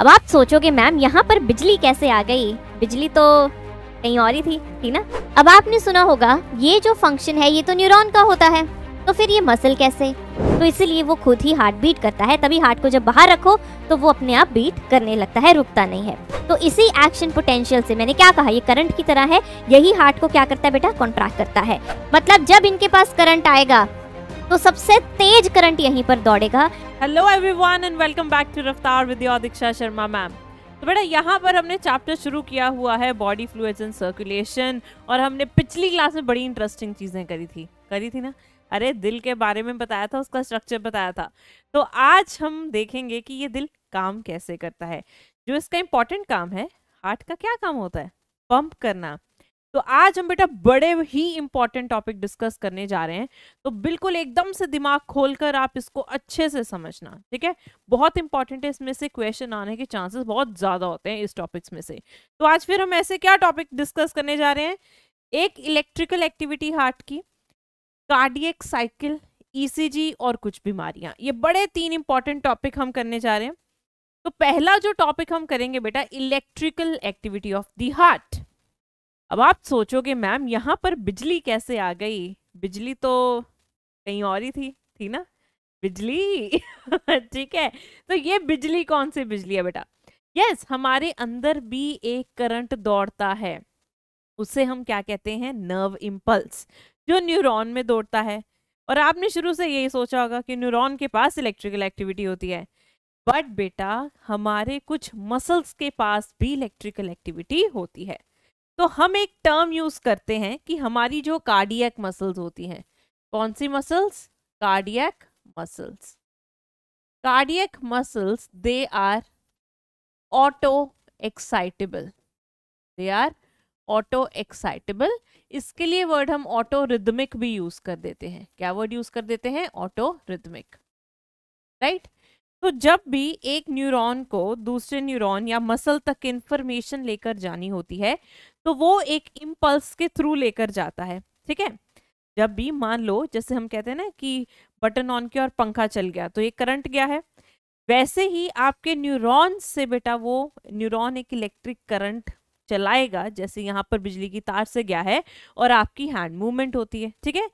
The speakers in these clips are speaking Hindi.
अब आप सोचोगे मैम यहाँ पर बिजली कैसे आ गई बिजली तो कहीं और ही थी ठीक ना अब आपने सुना होगा ये जो फंक्शन है ये तो न्यूरॉन का होता है तो फिर ये मसल कैसे तो इसीलिए वो खुद ही हार्ट बीट करता है तभी हार्ट को जब बाहर रखो तो वो अपने आप बीट करने लगता है रुकता नहीं है तो इसी एक्शन पोटेंशियल से मैंने क्या कहा ये करंट की तरह है यही हार्ट को क्या करता है बेटा कॉन्ट्रैक्ट करता है मतलब जब इनके पास करंट आएगा तो सबसे तेज करंट यहीं पर दौड़ेगा hello everyone and welcome back to Raftaar with your Diksha Sharma ma'am तो बेटा यहाँ पर हमने चैप्टर शुरू किया हुआ है बॉडी फ्लूज एंड सर्कुलेशन और हमने पिछली क्लास में बड़ी इंटरेस्टिंग चीज़ें करी थी करी थी ना अरे दिल के बारे में बताया था उसका स्ट्रक्चर बताया था तो आज हम देखेंगे कि ये दिल काम कैसे करता है जो इसका इम्पोर्टेंट काम है हार्ट का क्या काम होता है पंप करना तो आज हम बेटा बड़े ही इंपॉर्टेंट टॉपिक डिस्कस करने जा रहे हैं तो बिल्कुल एकदम से दिमाग खोलकर आप इसको अच्छे से समझना ठीक है बहुत इंपॉर्टेंट है इसमें से क्वेश्चन आने के चांसेस बहुत ज़्यादा होते हैं इस टॉपिक्स में से तो आज फिर हम ऐसे क्या टॉपिक डिस्कस करने जा रहे हैं एक इलेक्ट्रिकल एक्टिविटी हार्ट की कार्डियक साइकिल ईसीजी और कुछ बीमारियां ये बड़े तीन इंपॉर्टेंट टॉपिक हम करने जा रहे हैं तो पहला जो टॉपिक हम करेंगे बेटा electrical activity of the heart अब आप सोचोगे मैम यहाँ पर बिजली कैसे आ गई बिजली तो कहीं और ही थी थी ना बिजली ठीक है तो ये बिजली कौन सी बिजली है बेटा यस yes, हमारे अंदर भी एक करंट दौड़ता है उसे हम क्या कहते हैं नर्व इम्पल्स जो न्यूरॉन में दौड़ता है और आपने शुरू से यही सोचा होगा कि न्यूरॉन के पास इलेक्ट्रिकल एक्टिविटी होती है बट बेटा हमारे कुछ मसल्स के पास भी इलेक्ट्रिकल एक्टिविटी होती है तो हम एक टर्म यूज करते हैं कि हमारी जो कार्डियक मसल्स होती हैं कौन सी muscles cardiac muscles cardiac muscles they are auto excitable they are auto excitable इसके लिए वर्ड हम ऑटो रिदमिक भी यूज कर देते हैं क्या वर्ड यूज कर देते हैं ऑटो रिदमिक राइट right? तो जब भी एक न्यूरॉन को दूसरे न्यूरॉन या मसल तक इंफॉर्मेशन लेकर जानी होती है तो वो एक इम्पल्स के थ्रू लेकर जाता है ठीक है जब भी मान लो जैसे हम कहते हैं ना कि बटन ऑन किया और पंखा चल गया तो ये करंट गया है वैसे ही आपके न्यूरॉन से बेटा वो न्यूरॉन एक इलेक्ट्रिक करंट चलाएगा जैसे यहाँ पर बिजली की तार से गया है और आपकी हैंड मूवमेंट होती है ठीक है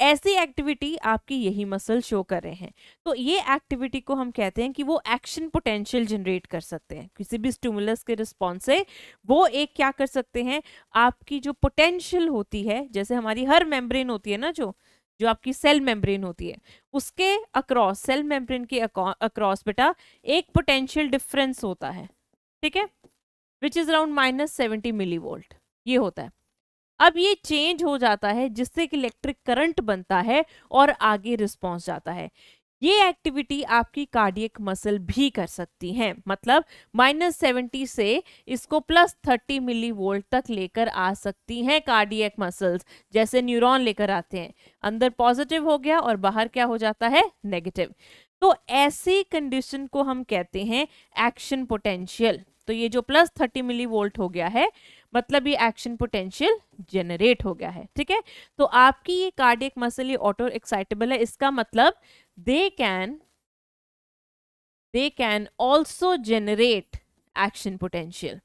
ऐसी एक्टिविटी आपकी यही मसल शो कर रहे हैं तो ये एक्टिविटी को हम कहते हैं कि वो एक्शन पोटेंशियल जनरेट कर सकते हैं किसी भी स्टूमुलस के रिस्पॉन्स से वो एक क्या कर सकते हैं आपकी जो पोटेंशियल होती है जैसे हमारी हर मेम्ब्रेन होती है ना जो जो आपकी सेल मेम्ब्रेन होती है उसके अक्रॉस सेल मेम्ब्रेन के अक्रॉस बेटा एक पोटेंशियल डिफरेंस होता है ठीक है which is around minus seventy millivolt ये होता है अब ये चेंज हो जाता है जिससे कि इलेक्ट्रिक करंट बनता है और आगे रिस्पॉन्स जाता है ये एक्टिविटी आपकी कार्डियक मसल भी कर सकती हैं मतलब माइनस सेवेंटी से इसको प्लस थर्टी मिली वोल्ट तक लेकर आ सकती हैं कार्डियक मसल्स जैसे न्यूरॉन लेकर आते हैं अंदर पॉजिटिव हो गया और बाहर क्या हो जाता है नेगेटिव तो ऐसी कंडीशन को हम कहते हैं एक्शन पोटेंशियल तो ये जो प्लस थर्टी मिली वोल्ट हो गया है मतलब ये एक्शन पोटेंशियल जनरेट हो गया है ठीक है तो आपकी ये कार्डियक मसल ये ऑटो एक्साइटेबल है इसका मतलब they can they can also generate action potential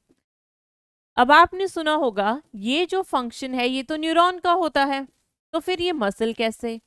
अब आपने सुना होगा ये जो फंक्शन है ये तो न्यूरॉन का होता है तो फिर ये मसल कैसे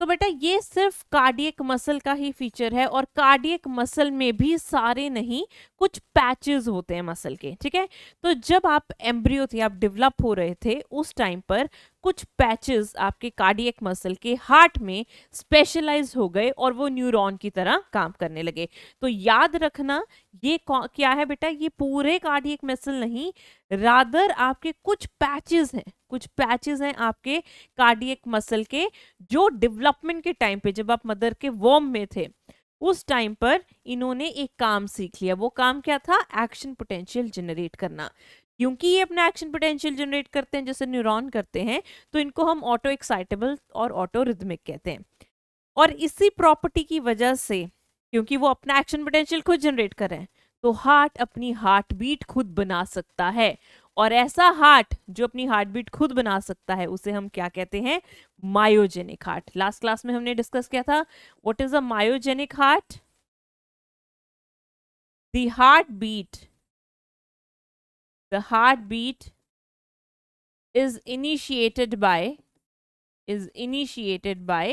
तो बेटा ये सिर्फ कार्डियक मसल का ही फीचर है और कार्डियक मसल में भी सारे नहीं कुछ पैचेस होते हैं मसल के ठीक है तो जब आप एम्ब्रियो थे आप डेवलप हो रहे थे उस टाइम पर कुछ पैचेस आपके कार्डियक मसल के हार्ट में स्पेशलाइज हो गए और वो न्यूरॉन की तरह काम करने लगे तो याद रखना ये क्या है बेटा ये पूरे कार्डियक मसल नहीं रादर आपके कुछ पैचेस हैं कुछ पैचेस हैं आपके कार्डियक मसल के जो डेवलपमेंट के टाइम पे जब आप मदर के वॉम में थे उस टाइम पर इन्होंने एक काम सीख लिया वो काम क्या था एक्शन पोटेंशियल जनरेट करना क्योंकि ये अपना एक्शन पोटेंशियल जनरेट करते हैं जैसे न्यूरॉन करते हैं तो इनको हम ऑटो एक्साइटेबल और ऑटो रिदमिक कहते हैं और इसी प्रॉपर्टी की वजह से क्योंकि वो अपना एक्शन पोटेंशियल खुद जनरेट करें तो हार्ट अपनी हार्ट बीट खुद बना सकता है और ऐसा हार्ट जो अपनी हार्ट बीट खुद बना सकता है उसे हम क्या कहते हैं मायोजेनिक हार्ट लास्ट क्लास में हमने डिस्कस किया था what is a myogenic heart the heart heartbeat the heart beat is initiated by is initiated by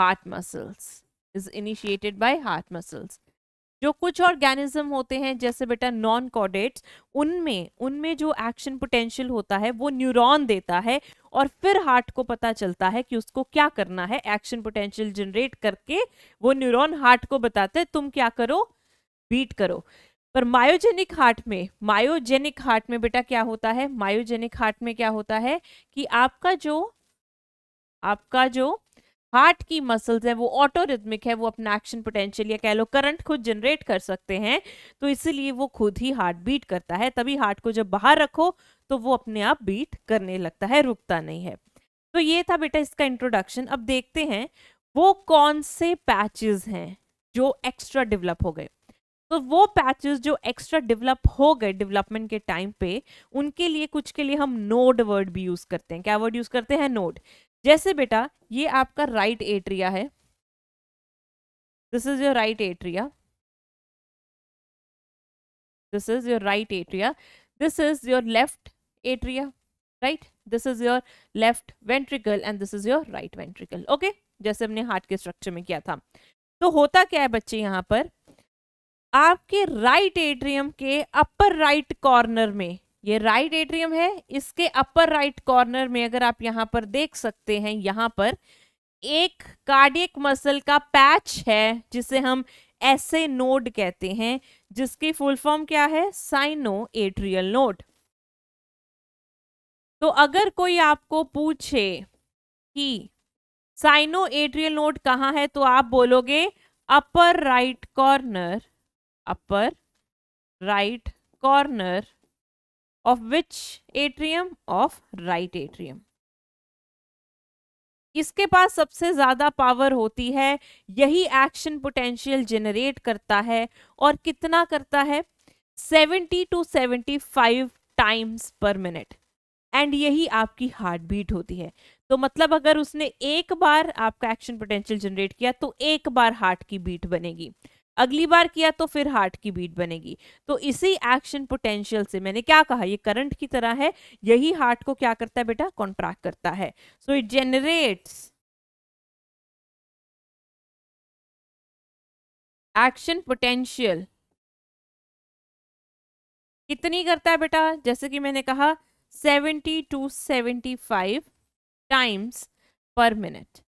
heart muscles is initiated by heart muscles जो कुछ ऑर्गेनिज्म होते हैं जैसे बेटा नॉन कॉडेट्स उनमें उनमें जो एक्शन पोटेंशियल होता है वो न्यूरॉन देता है और फिर हार्ट को पता चलता है कि उसको क्या करना है एक्शन पोटेंशियल जनरेट करके वो न्यूरॉन हार्ट को बताते हैं तुम क्या करो बीट करो पर मायोजेनिक हार्ट में मायोजेनिक हार्ट में बेटा क्या होता है मायोजेनिक हार्ट में क्या होता है कि आपका जो आपका जो हार्ट की मसल्स हैं वो ऑटोरिदमिक है वो अपना एक्शन पोटेंशियल या कह लो करंट खुद जनरेट कर सकते हैं तो इसीलिए वो खुद ही हार्ट बीट करता है तभी हार्ट को जब बाहर रखो तो वो अपने आप बीट करने लगता है रुकता नहीं है तो ये था बेटा इसका इंट्रोडक्शन अब देखते हैं वो कौन से पैचेज हैं जो एक्स्ट्रा डेवलप हो गए तो वो पैचेस जो एक्स्ट्रा डेवलप हो गए डेवलपमेंट के टाइम पे उनके लिए कुछ के लिए हम नोड वर्ड भी यूज़ करते हैं क्या वर्ड यूज़ करते हैं नोड जैसे बेटा ये आपका राइट एट्रिया है this is your right atria this is your right atria this is your left atria right this is your left ventricle and this is your right ventricle okay जैसे हमने हार्ट के स्ट्रक्चर में किया था तो होता क्या है बच्चे यहां पर आपके राइट एट्रियम के अपर राइट कॉर्नर में ये राइट एट्रियम है इसके अपर राइट कॉर्नर में अगर आप यहाँ पर देख सकते हैं यहाँ पर एक कार्डियक मसल का पैच है जिसे हम ऐसे नोड कहते हैं जिसकी फुल फॉर्म क्या है साइनो एट्रियल नोड तो अगर कोई आपको पूछे कि साइनो एट्रियल नोड कहाँ है तो आप बोलोगे upper right corner upper right corner of which atrium of right atrium इसके पास सबसे ज़्यादा पावर होती है यही एक्शन पोटेंशियल जेनरेट करता है और कितना करता है 70 to 75 times per minute and यही आपकी हार्ट बीट होती है तो मतलब अगर उसने एक बार आपका एक्शन पोटेंशियल जनरेट किया तो एक बार हार्ट की बीट बनेगी अगली बार किया तो फिर हार्ट की बीट बनेगी तो इसी एक्शन पोटेंशियल से मैंने क्या कहा ये करंट की तरह है यही हार्ट को क्या करता है बेटा कॉन्ट्रैक्ट करता है so it generate action potential कितनी करता है बेटा जैसे कि मैंने कहा seventy to seventy five times per minute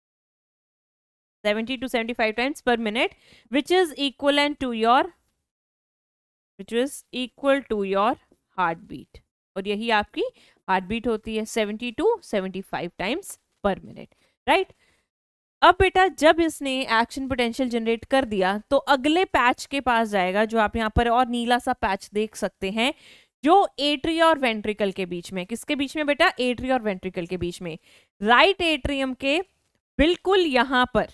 70 to 75 times per minute which is equivalent to your which is equal to your heartbeat और यही आपकी हार्टबीट होती है 70 to 75 times per minute right अब बेटा जब इसने एक्शन पोटेंशियल जनरेट कर दिया तो अगले पैच के पास जाएगा जो आप यहाँ पर और नीला सा पैच देख सकते हैं जो एट्री और वेंट्रिकल के बीच में किसके बीच में बेटा एट्री और वेंट्रिकल के बीच में राइट एट्रियम के बिल्कुल यहाँ पर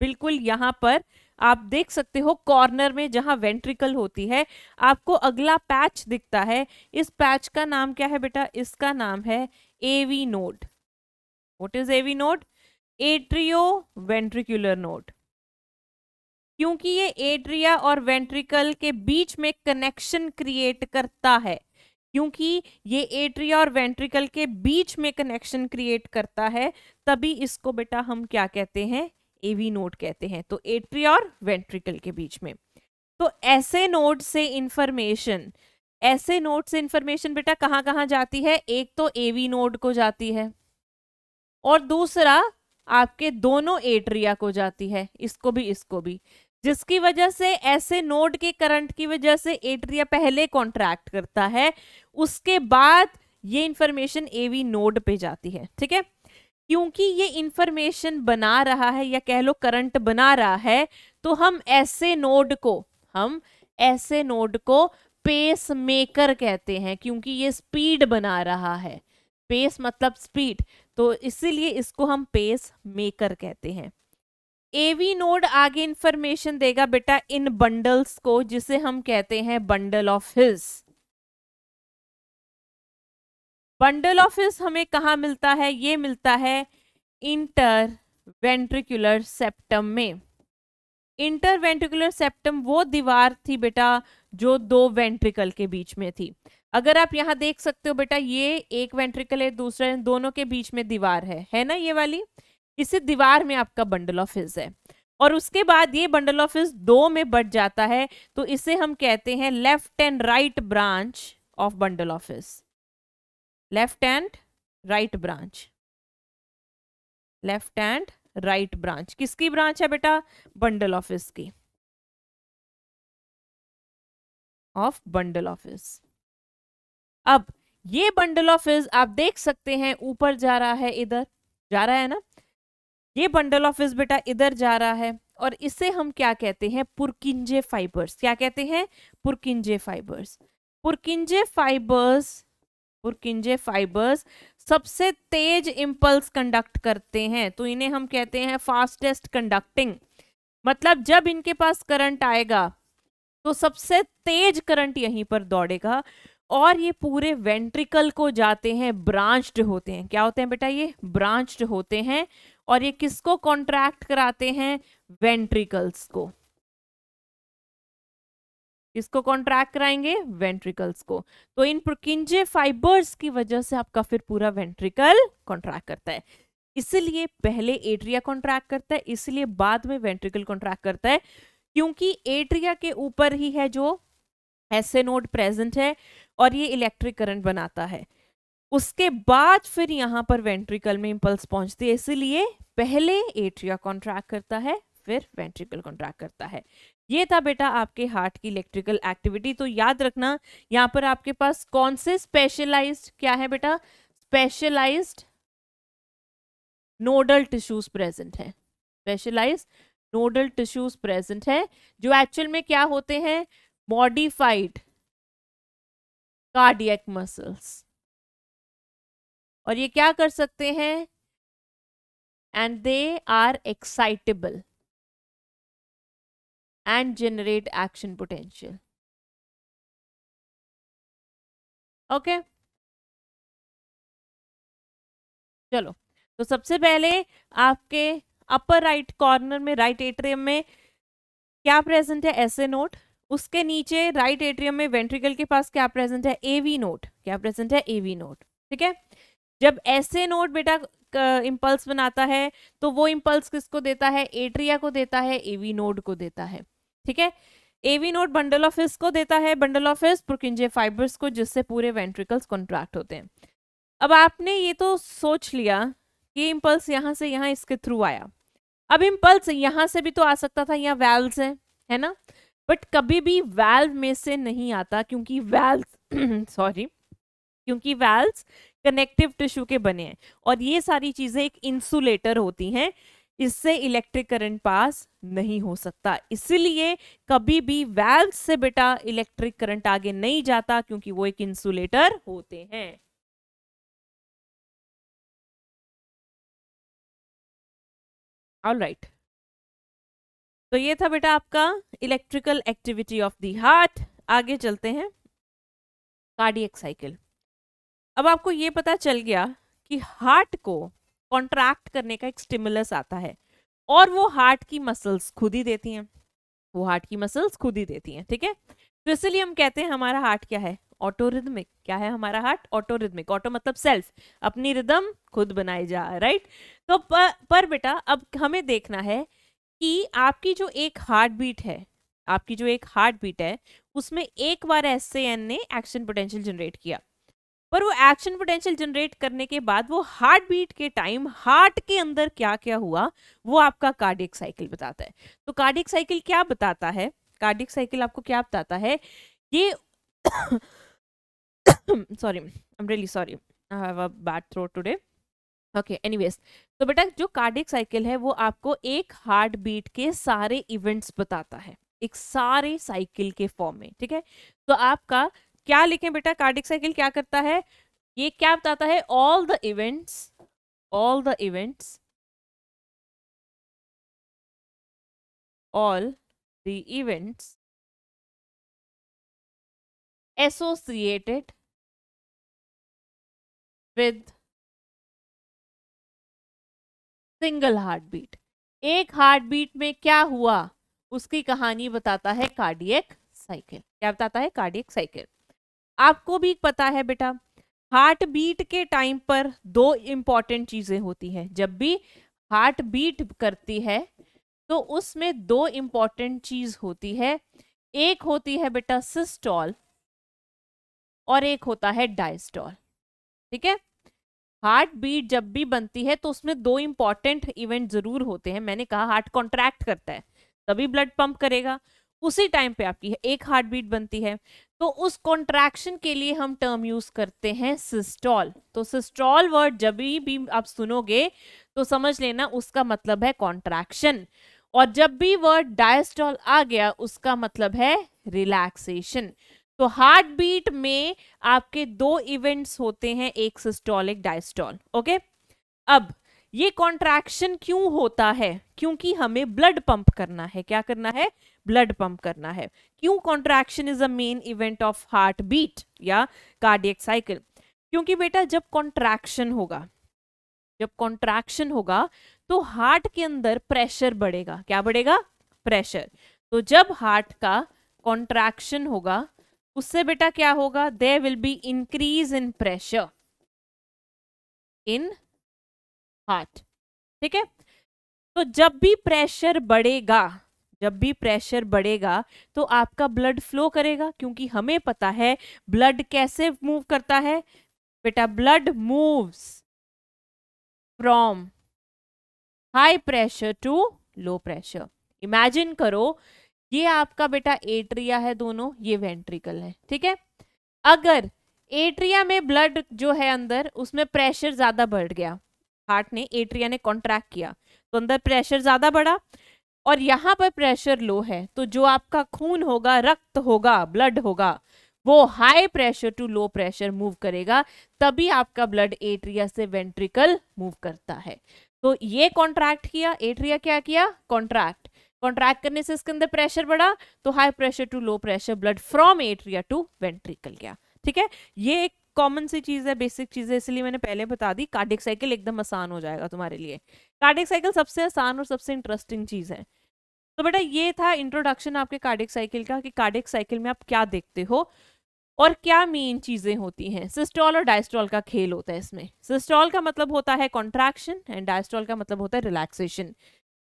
बिल्कुल यहाँ पर आप देख सकते हो कॉर्नर में जहाँ वेंट्रिकल होती है आपको अगला पैच दिखता है इस पैच का नाम क्या है बेटा इसका नाम है AV node what is AV node atrioventricular node क्योंकि ये एट्रिया और वेंट्रिकल के बीच में कनेक्शन क्रिएट करता है क्योंकि ये एट्रिया और वेंट्रिकल के बीच में कनेक्शन क्रिएट करता है तभी इसको बेटा हम क्या कहते हैं एवी नोड कहते हैं तो एट्री और वेंट्रिकल के बीच में तो ऐसे नोड से इंफॉर्मेशन ऐसे नोड से इंफॉर्मेशन बेटा कहाँ कहाँ जाती है एक तो एवी नोड को जाती है और दूसरा आपके दोनों एट्रिया को जाती है इसको भी इसको भी जिसकी वजह से ऐसे नोड के करंट की वजह से एट्रिया पहले कॉन्ट्रैक्ट करता है उसके बाद ये इंफॉर्मेशन एवी नोड पे जाती है ठीक है क्योंकि ये इंफॉर्मेशन बना रहा है या कह लो करंट बना रहा है तो हम ऐसे नोड को हम ऐसे नोड को पेस मेकर कहते हैं क्योंकि ये स्पीड बना रहा है पेस मतलब स्पीड तो इसीलिए इसको हम पेस मेकर कहते हैं एवी नोड आगे इंफॉर्मेशन देगा बेटा इन बंडल्स को जिसे हम कहते हैं bundle of His bundle of His हमें कहाँ मिलता है ये मिलता है इंटर वेंट्रिकुलर सेप्टम में इंटर वेंट्रिकुलर सेप्टम वो दीवार थी बेटा जो दो वेंट्रिकल के बीच में थी अगर आप यहाँ देख सकते हो बेटा ये एक वेंट्रिकल है दूसरे दोनों के बीच में दीवार है है ना ये वाली इसी दीवार में आपका बंडल ऑफिस है और उसके बाद ये बंडल ऑफिस दो में बढ़ जाता है तो इसे हम कहते हैं left and right branch of bundle of His left and right branch left and right branch किसकी ब्रांच है बेटा बंडल ऑफिस की ऑफ बंडल ऑफिस अब ये बंडल ऑफिस आप देख सकते हैं ऊपर जा रहा है इधर जा रहा है ना ये बंडल ऑफिस बेटा इधर जा रहा है और इसे हम क्या कहते हैं पुरकिंजे फाइबर्स क्या कहते हैं पुरकिंजे फाइबर्स पुरकिंजे फाइबर्स और फाइबर्स सबसे तेज इम्पल्स कंडक्ट करते हैं तो इन्हें हम कहते हैं फास्टेस्ट कंडक्टिंग मतलब जब इनके पास करंट आएगा तो सबसे तेज करंट यहीं पर दौड़ेगा और ये पूरे वेंट्रिकल को जाते हैं ब्रांच्ड होते हैं क्या होते हैं बेटा ये ब्रांच्ड होते हैं और ये किसको कॉन्ट्रैक्ट कराते हैं वेंट्रिकल्स को किसको कॉन्ट्रैक्ट कराएंगे वेंट्रिकल्स को तो इन प्रकिंजे फाइबर्स की वजह से आपका फिर पूरा वेंट्रिकल कॉन्ट्रैक्ट करता है इसलिए पहले एट्रिया कॉन्ट्रैक्ट करता है इसलिए बाद में वेंट्रिकल कॉन्ट्रैक्ट करता है क्योंकि एट्रिया के ऊपर ही है जो ऐसे नोड प्रेजेंट है और ये इलेक्ट्रिक करंट बनाता है उसके बाद फिर यहाँ पर वेंट्रिकल में इम्पल्स पहुंचती है इसीलिए पहले एट्रिया कॉन्ट्रैक्ट करता है फिर वेंट्रिकल कॉन्ट्रैक्ट करता है ये था बेटा आपके हार्ट की इलेक्ट्रिकल एक्टिविटी तो याद रखना यहाँ पर आपके पास कौन से स्पेशलाइज्ड क्या है बेटा स्पेशलाइज्ड नोडल टिश्यूज प्रेजेंट है स्पेशलाइज्ड नोडल टिश्यूज प्रेजेंट है जो एक्चुअल में क्या होते हैं मॉडिफाइड कार्डियक मसल्स और ये क्या कर सकते हैं and they are excitable and generate action potential. Okay okay? चलो तो सबसे पहले आपके अपर राइट कॉर्नर में राइट एट्रियम में क्या प्रेजेंट है एसए नोट उसके नीचे राइट एट्रियम में वेंट्रिकल के पास क्या प्रेजेंट है एवी नोट क्या प्रेजेंट है एवी नोट ठीक है जब ऐसे नोट बेटा इम्पल्स बनाता है तो वो इम्पल्स किसको देता है एट्रिया को देता है एवी नोट को देता है ठीक है एवी नोट बंडल ऑफ को देता है बंडल ऑफ इस पुरकिंजे फाइबर्स को जिससे पूरे वेंट्रिकल्स कॉन्ट्रैक्ट होते हैं अब आपने ये तो सोच लिया कि इम्पल्स यहाँ से यहाँ इसके थ्रू आया अब इम्पल्स यहाँ से भी तो आ सकता था यहाँ वेल्स है है ना बट कभी भी वेल्व में से नहीं आता क्योंकि वेल्स सॉरी क्योंकि वेल्स कनेक्टिव टिश्यू के बने हैं और ये सारी चीज़ें एक इंसुलेटर होती हैं इससे इलेक्ट्रिक करंट पास नहीं हो सकता इसलिए कभी भी वैल्व से बेटा इलेक्ट्रिक करंट आगे नहीं जाता क्योंकि वो एक इंसुलेटर होते हैं ऑल राइट तो ये था बेटा आपका electrical activity of the heart आगे चलते हैं कार्डियक साइकिल अब आपको ये पता चल गया कि हार्ट को कॉन्ट्रैक्ट करने का एक स्टिमुलस आता है और वो हार्ट की मसल्स खुद ही देती हैं वो हार्ट की मसल्स खुद ही देती हैं ठीक है तो इसलिए हम कहते हैं हमारा हार्ट क्या है ऑटोरिदमिक क्या है हमारा हार्ट ऑटोरिदमिक ऑटो मतलब सेल्फ अपनी रिदम खुद बनाई जा राइट तो प, पर बेटा अब हमें देखना है कि आपकी जो एक हार्ट बीट है आपकी जो एक हार्ट बीट है उसमें एक बार एस ने एक्शन पोटेंशियल जनरेट किया पर वो एक्शन पोटेंशियल जनरेट करने के बाद वो हार्ट बीट के टाइम हार्ट के अंदर क्या क्या हुआ वो आपका कार्डिक साइकिल बताता है तो कार्डिक साइकिल क्या बताता है कार्डिक साइकिल आपको क्या बताता है ये sorry I am really sorry I have a bad throat today okay anyways तो बेटा जो कार्डिक साइकिल है वो आपको एक हार्ट बीट के सारे इवेंट्स बताता है एक सारे साइकिल के फॉर्म में ठीक है तो आपका क्या लिखें बेटा कार्डिक साइकिल क्या करता है ये क्या बताता है all the events all the events all the events associated with single heart beat एक हार्ट बीट में क्या हुआ उसकी कहानी बताता है कार्डियक साइकिल क्या बताता है कार्डियक साइकिल आपको भी पता है बेटा हार्ट बीट के टाइम पर दो इम्पॉर्टेंट चीज़ें होती हैं जब भी हार्ट बीट करती है तो उसमें दो इम्पॉर्टेंट चीज़ होती है एक होती है बेटा सिस्टॉल और एक होता है डायस्टॉल ठीक है हार्ट बीट जब भी बनती है तो उसमें दो इम्पॉर्टेंट इवेंट ज़रूर होते हैं मैंने कहा हार्ट कॉन्ट्रैक्ट करता है तभी ब्लड पंप करेगा उसी टाइम पे आपकी एक हार्ट बीट बनती है तो उस कॉन्ट्रैक्शन के लिए हम टर्म यूज करते हैं सिस्टॉल तो सिस्टॉल वर्ड जब भी आप सुनोगे तो समझ लेना उसका मतलब है कॉन्ट्रैक्शन और जब भी वर्ड डायस्टॉल आ गया उसका मतलब है रिलैक्सेशन तो हार्ट बीट में आपके दो इवेंट्स होते हैं एक सिस्टॉल एक डायस्टॉल ओके अब ये कॉन्ट्रैक्शन क्यों होता है क्योंकि हमें ब्लड पंप करना है क्या करना है ब्लड पंप करना है क्यों contraction is a main event of heart beat या कार्डियक साइकिल क्योंकि बेटा जब कॉन्ट्रैक्शन होगा जब कॉन्ट्रैक्शन होगा तो हार्ट के अंदर प्रेशर बढ़ेगा क्या बढ़ेगा प्रेशर तो जब हार्ट का कॉन्ट्रैक्शन होगा उससे बेटा क्या होगा they will be increase in pressure in heart ठीक है तो जब भी प्रेशर बढ़ेगा जब भी प्रेशर बढ़ेगा तो आपका ब्लड फ्लो करेगा क्योंकि हमें पता है ब्लड कैसे मूव करता है बेटा blood moves from high pressure to low pressure imagine करो ये आपका बेटा एट्रिया है दोनों ये वेंट्रिकल है ठीक है अगर एट्रिया में ब्लड जो है अंदर उसमें प्रेशर ज्यादा बढ़ गया हार्ट ने एट्रिया ने कॉन्ट्रैक्ट किया तो अंदर प्रेशर ज्यादा बढ़ा और यहाँ पर प्रेशर लो है तो जो आपका खून होगा रक्त होगा ब्लड होगा वो high pressure to low pressure move करेगा तभी आपका ब्लड एट्रिया से वेंट्रिकल मूव करता है तो ये कॉन्ट्रैक्ट किया एट्रिया क्या किया कॉन्ट्रैक्ट कॉन्ट्रैक्ट करने से इसके अंदर प्रेशर बढ़ा तो high pressure to low pressure blood from atria to ventricle गया ठीक है ये एक कॉमन सी चीज़ है बेसिक चीज़ है इसलिए मैंने पहले बता दी कार्डिक साइकिल एकदम आसान हो जाएगा तुम्हारे लिए कार्डिक साइकिल सबसे आसान और सबसे इंटरेस्टिंग चीज़ है तो बेटा ये था इंट्रोडक्शन आपके कार्डिक साइकिल का कि कार्डिक साइकिल में आप क्या देखते हो और क्या मेन चीज़ें होती हैं सिस्टॉल और डायस्ट्रॉल का खेल होता है इसमें सिस्टॉल का मतलब होता है कॉन्ट्रैक्शन एंड डायस्ट्रॉल का मतलब होता है रिलैक्सेशन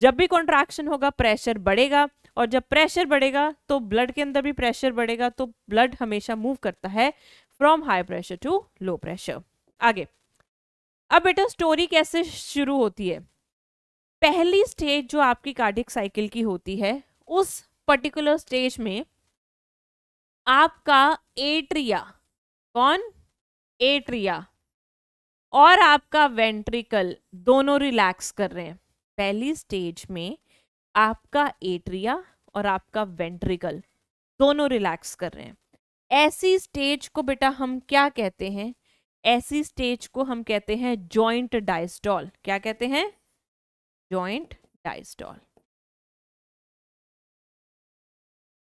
जब भी कॉन्ट्रैक्शन होगा प्रेशर बढ़ेगा और जब प्रेशर बढ़ेगा तो ब्लड के अंदर भी प्रेशर बढ़ेगा तो ब्लड हमेशा मूव करता है from high pressure to low pressure आगे अब बेटा स्टोरी कैसे शुरू होती है पहली स्टेज जो आपकी कार्डिक साइकिल की होती है उस पर्टिकुलर स्टेज में आपका एट्रिया कौन एट्रिया और आपका वेंट्रिकल दोनों रिलैक्स कर रहे हैं पहली स्टेज में आपका एट्रिया और आपका वेंट्रिकल दोनों रिलैक्स कर रहे हैं ऐसी स्टेज को बेटा हम क्या कहते हैं ऐसी स्टेज को हम कहते हैं जॉइंट डाइस्टॉल क्या कहते हैं जॉइंट डाइस्टॉल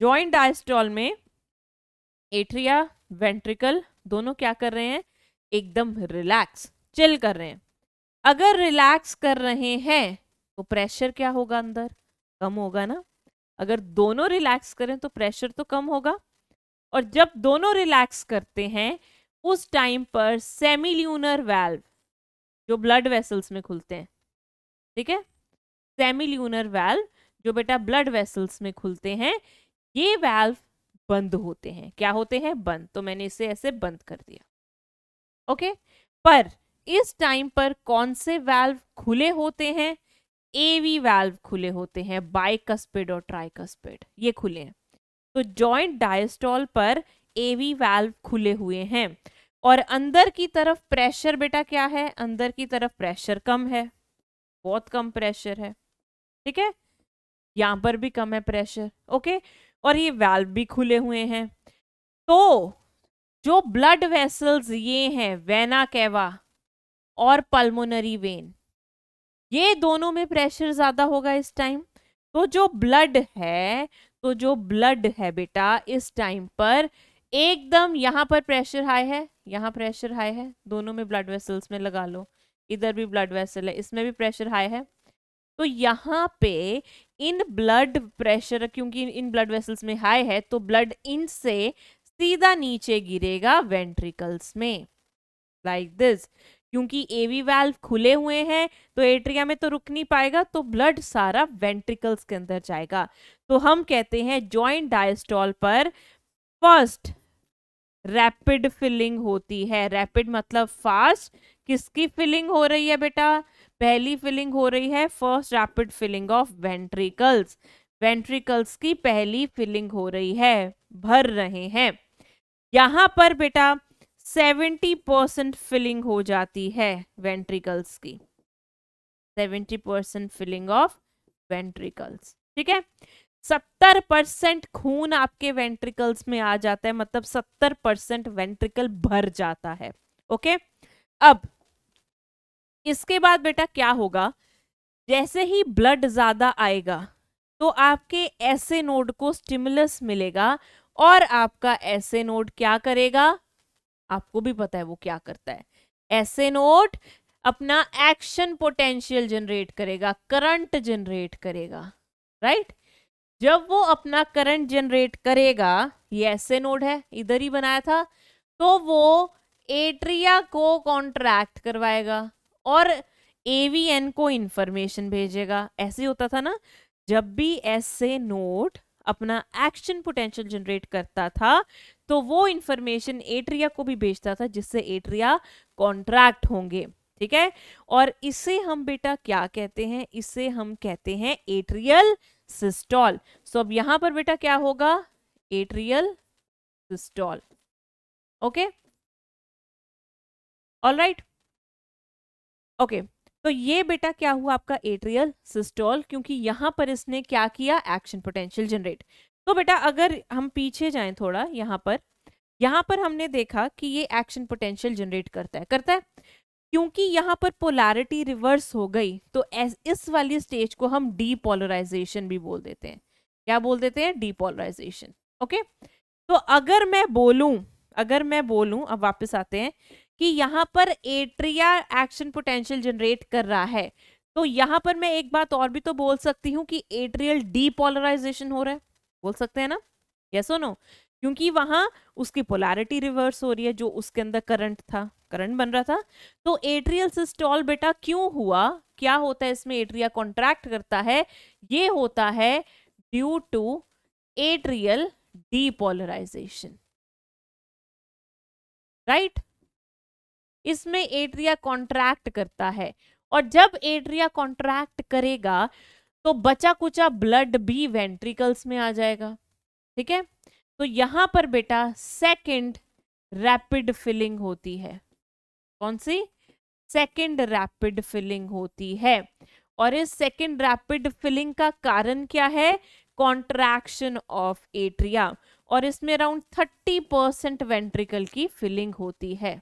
जॉइंट डाइस्टॉल में एट्रिया वेंट्रिकल दोनों क्या कर रहे हैं एकदम रिलैक्स चिल कर रहे हैं अगर रिलैक्स कर रहे हैं तो प्रेशर क्या होगा अंदर कम होगा ना अगर दोनों रिलैक्स करें तो प्रेशर तो कम होगा और जब दोनों रिलैक्स करते हैं उस टाइम पर सेमिल्यूनर वैल्व जो ब्लड वेसल्स में खुलते हैं ठीक है सेमिल्यूनर वैल्व जो बेटा ब्लड वेसल्स में खुलते हैं ये वैल्व बंद होते हैं क्या होते हैं बंद तो मैंने इसे ऐसे बंद कर दिया ओके पर इस टाइम पर कौन से वैल्व खुले होते हैं एवी वैल्व खुले होते हैं बाइकस्पिड और ट्राइकस्पिड ये खुले हैं तो जॉइंट डायस्टॉल पर एवी वाल्व खुले हुए हैं और अंदर की तरफ प्रेशर बेटा क्या है अंदर की तरफ प्रेशर कम है बहुत कम प्रेशर है ठीक है यहाँ पर भी कम है प्रेशर ओके और ये वाल्व भी खुले हुए हैं तो जो ब्लड वेसल्स ये हैं वेना कैवा और पल्मोनरी वेन ये दोनों में प्रेशर ज्यादा होगा इस टाइम तो जो ब्लड है तो जो ब्लड है बेटा इस टाइम पर एकदम यहाँ पर प्रेशर हाई है यहाँ प्रेशर हाई है दोनों में ब्लड वेसल्स में लगा लो इधर भी ब्लड वेसल है इसमें भी प्रेशर हाई है तो यहाँ पे इन ब्लड प्रेशर क्योंकि इन ब्लड वेसल्स में हाई है तो ब्लड इन से सीधा नीचे गिरेगा वेंट्रिकल्स में लाइक like दिस क्योंकि एवी वैल्व खुले हुए हैं तो एट्रिया में तो रुक नहीं पाएगा तो ब्लड सारा वेंट्रिकल्स के अंदर जाएगा तो हम कहते हैं जॉइंट डायस्टॉल पर फर्स्ट रैपिड फिलिंग होती है रैपिड मतलब फास्ट किसकी फिलिंग हो रही है बेटा पहली फिलिंग हो रही है first rapid filling of ventricles ventricles की पहली फिलिंग हो रही है भर रहे हैं यहां पर बेटा सेवेंटी परसेंट फिलिंग हो जाती है वेंट्रिकल्स की seventy percent filling of ventricles ठीक है सत्तर परसेंट खून आपके वेंट्रिकल्स में आ जाता है मतलब सत्तर परसेंट वेंट्रिकल भर जाता है ओके अब इसके बाद बेटा क्या होगा जैसे ही ब्लड ज्यादा आएगा तो आपके ऐसे नोड को स्टिमुलस मिलेगा और आपका ऐसे नोड क्या करेगा आपको भी पता है वो क्या करता है ऐसे नोट अपना एक्शन पोटेंशियल जनरेट करेगा करंट जनरेट करेगा राइट जब वो अपना करंट जनरेट करेगा ये ऐसे नोड है इधर ही बनाया था तो वो एट्रिया को कॉन्ट्रैक्ट करवाएगा और एवीएन को इंफॉर्मेशन भेजेगा ऐसे होता था ना जब भी ऐसे नोड अपना एक्शन पोटेंशियल जनरेट करता था तो वो इंफॉर्मेशन एट्रिया को भी भेजता था जिससे एट्रिया कॉन्ट्रैक्ट होंगे ठीक है और इसे हम बेटा क्या कहते हैं इसे हम कहते हैं एट्रियल सिस्टॉल सो अब यहां पर बेटा क्या होगा atrial systole okay all right okay तो ये बेटा क्या हुआ आपका एट्रियल सिस्टॉल क्योंकि यहां पर इसने क्या किया एक्शन पोटेंशियल जनरेट तो बेटा अगर हम पीछे जाएं थोड़ा यहाँ पर यहाँ पर हमने देखा कि ये एक्शन पोटेंशियल जनरेट करता है करता है क्योंकि यहाँ पर पोलैरिटी रिवर्स हो गई तो इस वाली स्टेज को हम डीपोलराइजेशन भी बोल देते हैं क्या बोल देते हैं डीपोलराइजेशन ओके तो अगर मैं बोलूँ अगर मैं बोलूँ अब वापस आते हैं कि यहाँ पर एट्रिया एक्शन पोटेंशियल जनरेट कर रहा है तो यहाँ पर मैं एक बात और भी तो बोल सकती हूँ कि एट्रियल डीपोलराइजेशन हो रहा है बोल सकते हैं ना यस और नो क्योंकि वहाँ उसकी पोलैरिटी रिवर्स हो रही है जो उसके अंदर करंट था करंट बन रहा था तो एट्रियल सिस्टॉल बेटा क्यों हुआ क्या होता है इसमें एट्रिया कॉन्ट्रैक्ट करता है ये होता है due to atrial depolarization right इसमें एट्रिया कॉन्ट्रैक्ट करता है और जब एट्रिया कॉन्ट्रैक्ट करेगा तो बचा कुचा ब्लड भी वेंट्रिकल्स में आ जाएगा ठीक है तो यहां पर बेटा सेकंड रैपिड फिलिंग होती है कौन सी सेकंड रैपिड फिलिंग होती है और इस सेकंड रैपिड फिलिंग का कारण क्या है कॉन्ट्रैक्शन ऑफ एट्रिया और इसमें अराउंड थर्टी परसेंट वेंट्रिकल की फिलिंग होती है